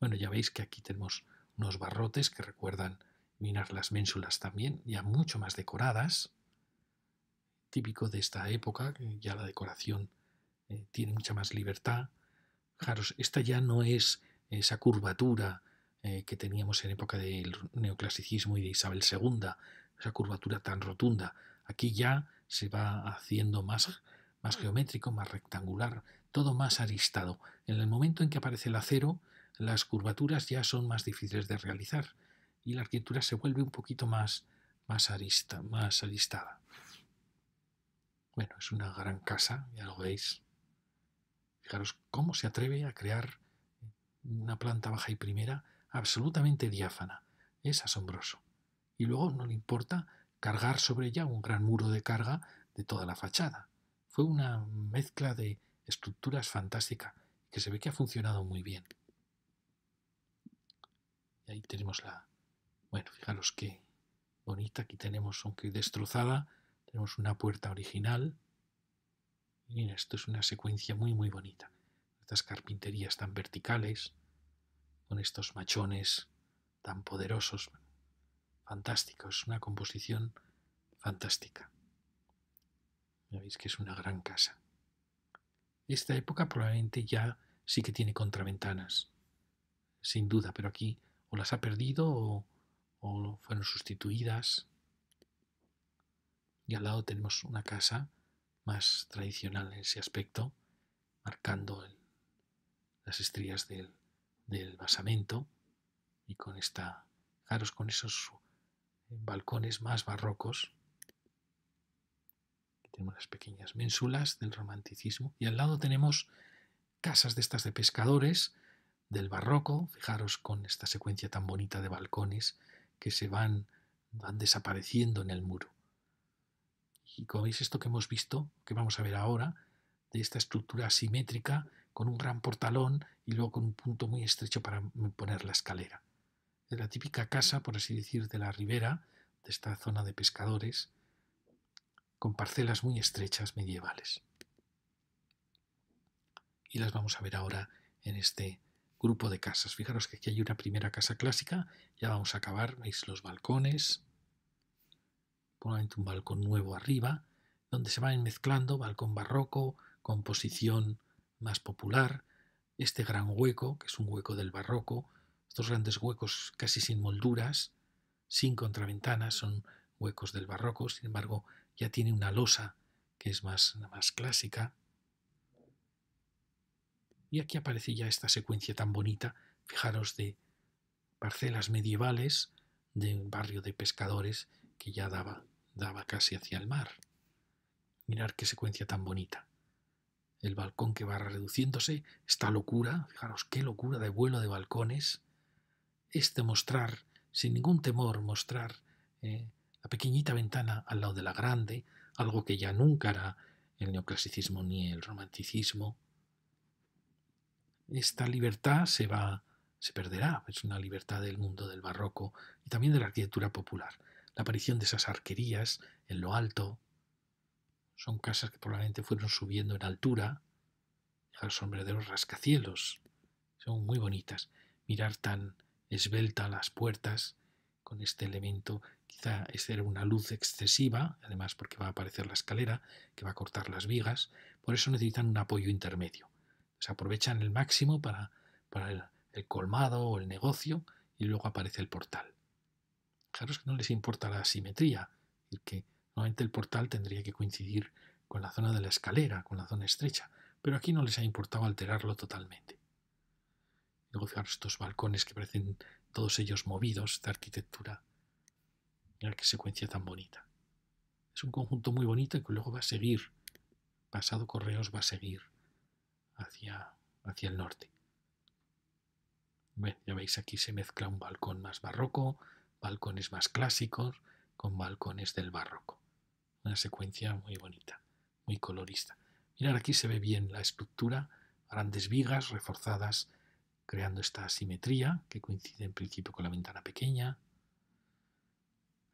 Bueno, ya veis que aquí tenemos unos barrotes que recuerdan minar las ménsulas también, ya mucho más decoradas, típico de esta época, ya la decoración eh, tiene mucha más libertad. Fijaros, esta ya no es esa curvatura eh, que teníamos en época del neoclasicismo y de Isabel II, esa curvatura tan rotunda. Aquí ya se va haciendo más, más mm. geométrico, más rectangular, todo más aristado. En el momento en que aparece el acero, las curvaturas ya son más difíciles de realizar y la arquitectura se vuelve un poquito más, más arista, más aristada. Bueno, es una gran casa, ya lo veis. Fijaros cómo se atreve a crear una planta baja y primera absolutamente diáfana. Es asombroso. Y luego no le importa cargar sobre ella un gran muro de carga de toda la fachada. Fue una mezcla de estructuras fantástica que se ve que ha funcionado muy bien. Y ahí tenemos la... Bueno, fijaros qué bonita. Aquí tenemos, aunque destrozada, tenemos una puerta original. Y esto es una secuencia muy, muy bonita estas carpinterías tan verticales, con estos machones tan poderosos. fantásticos, una composición fantástica. Ya veis que es una gran casa. Esta época probablemente ya sí que tiene contraventanas, sin duda, pero aquí o las ha perdido o, o fueron sustituidas. Y al lado tenemos una casa más tradicional en ese aspecto, marcando el las estrellas del, basamento y con esta, fijaros, con esos eh, balcones más barrocos. tenemos las pequeñas ménsulas del romanticismo y al lado tenemos casas de estas de pescadores del barroco, fijaros con esta secuencia tan bonita de balcones que se van, van desapareciendo en el muro. Y como veis esto que hemos visto, que vamos a ver ahora, de esta estructura asimétrica con un gran portalón y luego con un punto muy estrecho para poner la escalera. Es la típica casa, por así decir, de la ribera, de esta zona de pescadores, con parcelas muy estrechas medievales. Y las vamos a ver ahora en este grupo de casas. Fijaros que aquí hay una primera casa clásica, ya vamos a acabar, veis los balcones, probablemente un balcón nuevo arriba, donde se van mezclando balcón barroco, composición más popular, este gran hueco, que es un hueco del barroco, estos grandes huecos casi sin molduras, sin contraventanas, son huecos del barroco, sin embargo ya tiene una losa que es más, más clásica. Y aquí aparece ya esta secuencia tan bonita, fijaros, de parcelas medievales de un barrio de pescadores que ya daba, daba casi hacia el mar. Mirar qué secuencia tan bonita el balcón que va reduciéndose, esta locura, fijaros qué locura de vuelo de balcones, este mostrar, sin ningún temor, mostrar eh, la pequeñita ventana al lado de la grande, algo que ya nunca hará el neoclasicismo ni el romanticismo. Esta libertad se va, se perderá, es una libertad del mundo del barroco y también de la arquitectura popular. La aparición de esas arquerías en lo alto, son casas que probablemente fueron subiendo en altura, son verdaderos rascacielos, son muy bonitas. Mirar tan esbelta las puertas con este elemento, quizá es este ser una luz excesiva, además porque va a aparecer la escalera que va a cortar las vigas, por eso necesitan un apoyo intermedio. Se aprovechan el máximo para, para el, colmado o el negocio y luego aparece el portal. Claro que no les importa la simetría, que Normalmente el portal tendría que coincidir con la zona de la escalera, con la zona estrecha, pero aquí no les ha importado alterarlo totalmente. Luego fijaros estos balcones que parecen todos ellos movidos de arquitectura. Mira qué secuencia tan bonita. Es un conjunto muy bonito que luego va a seguir, pasado Correos va a seguir hacia, hacia el norte. ya veis aquí se mezcla un balcón más barroco, balcones más clásicos con balcones del barroco. Una secuencia muy bonita, muy colorista. Mirar aquí se ve bien la estructura, grandes vigas reforzadas, creando esta simetría que coincide en principio con la ventana pequeña.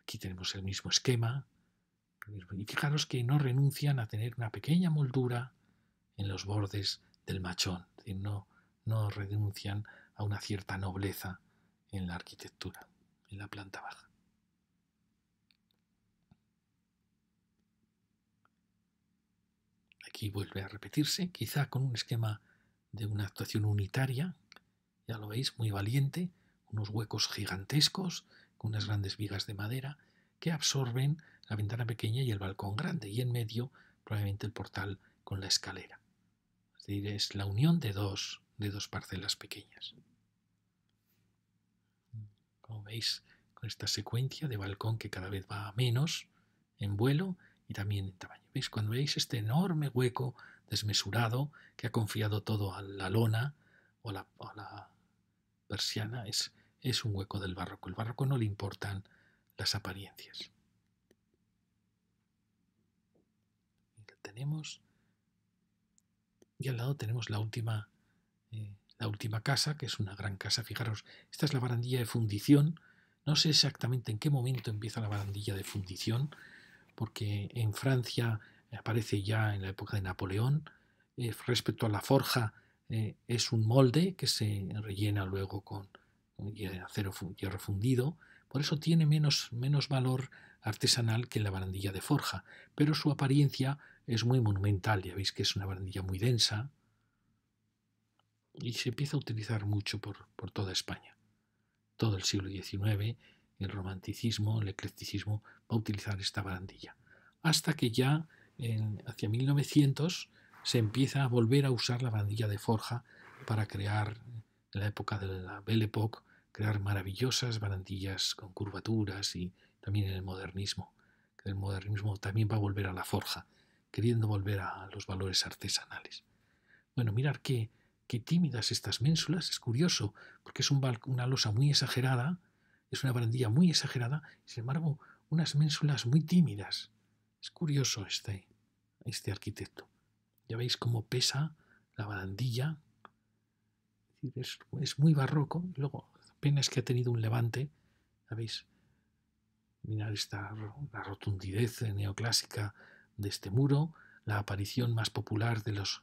Aquí tenemos el mismo esquema. Y fijaros que no renuncian a tener una pequeña moldura en los bordes del machón. no, no renuncian a una cierta nobleza en la arquitectura, en la planta baja. Aquí vuelve a repetirse, quizá con un esquema de una actuación unitaria, ya lo veis, muy valiente, unos huecos gigantescos, con unas grandes vigas de madera, que absorben la ventana pequeña y el balcón grande, y en medio probablemente el portal con la escalera. Es decir, es la unión de dos, de dos parcelas pequeñas. Como veis, con esta secuencia de balcón que cada vez va menos en vuelo, y también en tamaño. ¿Veis? Cuando veis este enorme hueco desmesurado que ha confiado todo a la lona o a la, persiana, es, es un hueco del barroco. El barroco no le importan las apariencias. tenemos. Y al lado tenemos la última, eh, la última casa, que es una gran casa. Fijaros, esta es la barandilla de fundición. No sé exactamente en qué momento empieza la barandilla de fundición porque en Francia aparece ya en la época de Napoleón, eh, respecto a la forja eh, es un molde que se rellena luego con, acero, hierro fundido, por eso tiene menos, valor artesanal que la barandilla de forja, pero su apariencia es muy monumental, ya veis que es una barandilla muy densa y se empieza a utilizar mucho por, por toda España. Todo el siglo XIX el romanticismo, el eclecticismo, va a utilizar esta barandilla. Hasta que ya hacia 1900 se empieza a volver a usar la barandilla de forja para crear, en la época de la Belle Époque, crear maravillosas barandillas con curvaturas y también en el modernismo. El modernismo también va a volver a la forja, queriendo volver a los valores artesanales. Bueno, mirar qué, qué tímidas estas ménsulas, es curioso, porque es un, una losa muy exagerada, es una barandilla muy exagerada, sin embargo, unas ménsulas muy tímidas. Es curioso este, este arquitecto. Ya veis cómo pesa la barandilla. Es, muy barroco. Luego, apenas que ha tenido un levante. Ya veis, mirad la rotundidez neoclásica de este muro, la aparición más popular de, las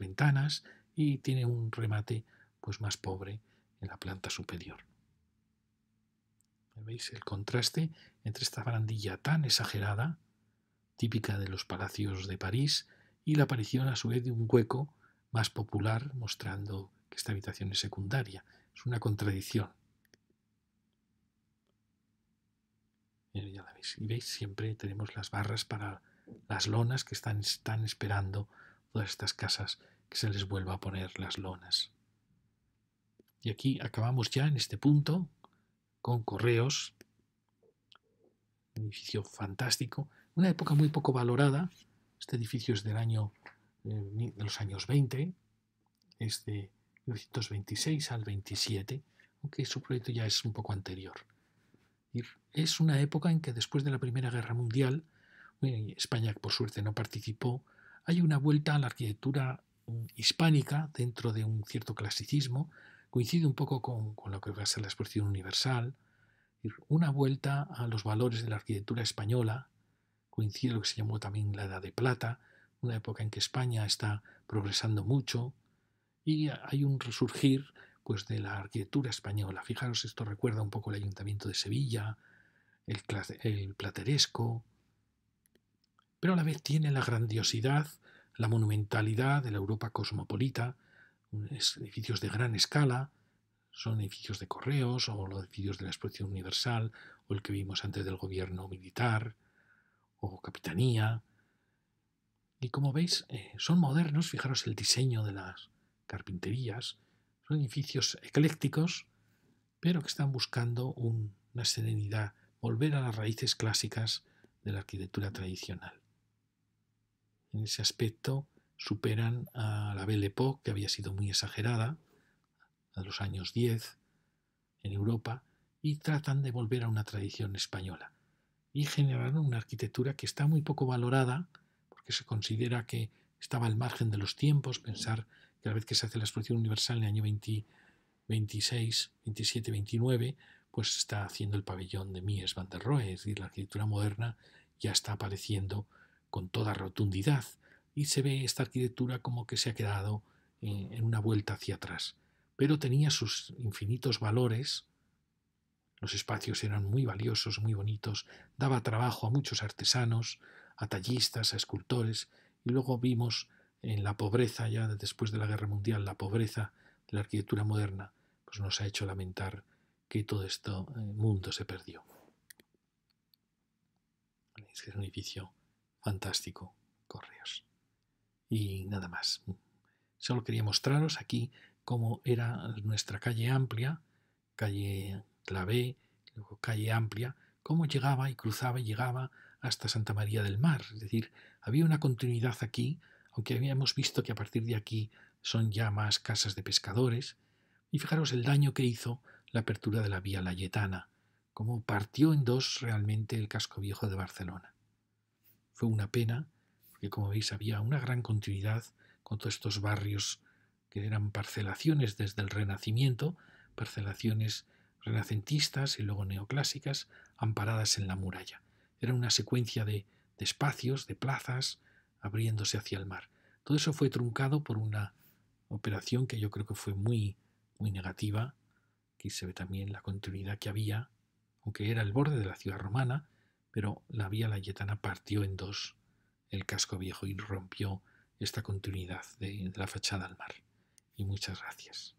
ventanas y tiene un remate pues, más pobre en la planta superior. ¿Veis el contraste entre esta barandilla tan exagerada, típica de los palacios de París, y la aparición a su vez de un hueco más popular mostrando que esta habitación es secundaria? Es una contradicción. Ya la veis. Y veis, siempre tenemos las barras para las lonas que están, están esperando todas estas casas que se les vuelva a poner las lonas. Y aquí acabamos ya en este punto, con correos, un edificio fantástico, una época muy poco valorada, este edificio es del año, eh, de los años 20, es de 1926 al 27, aunque su proyecto ya es un poco anterior. Es una época en que después de la Primera Guerra Mundial, España por suerte no participó, hay una vuelta a la arquitectura mm, hispánica dentro de un cierto clasicismo, coincide un poco con, lo que va a ser la expresión universal, una vuelta a los valores de la arquitectura española, coincide lo que se llamó también la Edad de Plata, una época en que España está progresando mucho, y hay un resurgir pues, de la arquitectura española. Fijaros, esto recuerda un poco el Ayuntamiento de Sevilla, el plateresco, pero a la vez tiene la grandiosidad, la monumentalidad de la Europa cosmopolita, edificios de gran escala, son edificios de correos o los edificios de la Exposición Universal o el que vimos antes del gobierno militar o capitanía. Y como veis, eh, son modernos, fijaros el diseño de las carpinterías, son edificios eclécticos, pero que están buscando una serenidad, volver a las raíces clásicas de la arquitectura tradicional. En ese aspecto, superan a la Belle Époque, que había sido muy exagerada, a los años 10 en Europa, y tratan de volver a una tradición española. Y generaron una arquitectura que está muy poco valorada, porque se considera que estaba al margen de los tiempos, pensar que a la vez que se hace la exposición universal en el año 26, 27, 29, pues está haciendo el pabellón de Mies van der Rohe, es decir, la arquitectura moderna ya está apareciendo con toda rotundidad, y se ve esta arquitectura como que se ha quedado eh, en una vuelta hacia atrás. Pero tenía sus infinitos valores, los espacios eran muy valiosos, muy bonitos, daba trabajo a muchos artesanos, a tallistas, a escultores, y luego vimos en la pobreza, ya después de la Guerra Mundial, la pobreza de la arquitectura moderna, pues nos ha hecho lamentar que todo este mundo se perdió. Es un edificio fantástico, Correos. Y nada más. Solo quería mostraros aquí cómo era nuestra calle amplia, calle clave, luego calle amplia, cómo llegaba y cruzaba y llegaba hasta Santa María del Mar. Es decir, había una continuidad aquí, aunque habíamos visto que a partir de aquí son ya más casas de pescadores. Y fijaros el daño que hizo la apertura de la vía Layetana, cómo partió en dos realmente el casco viejo de Barcelona. Fue una pena que como veis había una gran continuidad con todos estos barrios que eran parcelaciones desde el Renacimiento, parcelaciones renacentistas y luego neoclásicas, amparadas en la muralla. Era una secuencia de, espacios, de plazas, abriéndose hacia el mar. Todo eso fue truncado por una operación que yo creo que fue muy, muy negativa. Aquí se ve también la continuidad que había, aunque era el borde de la ciudad romana, pero la vía layetana partió en dos el casco viejo y rompió esta continuidad de la fachada al mar. Y muchas gracias.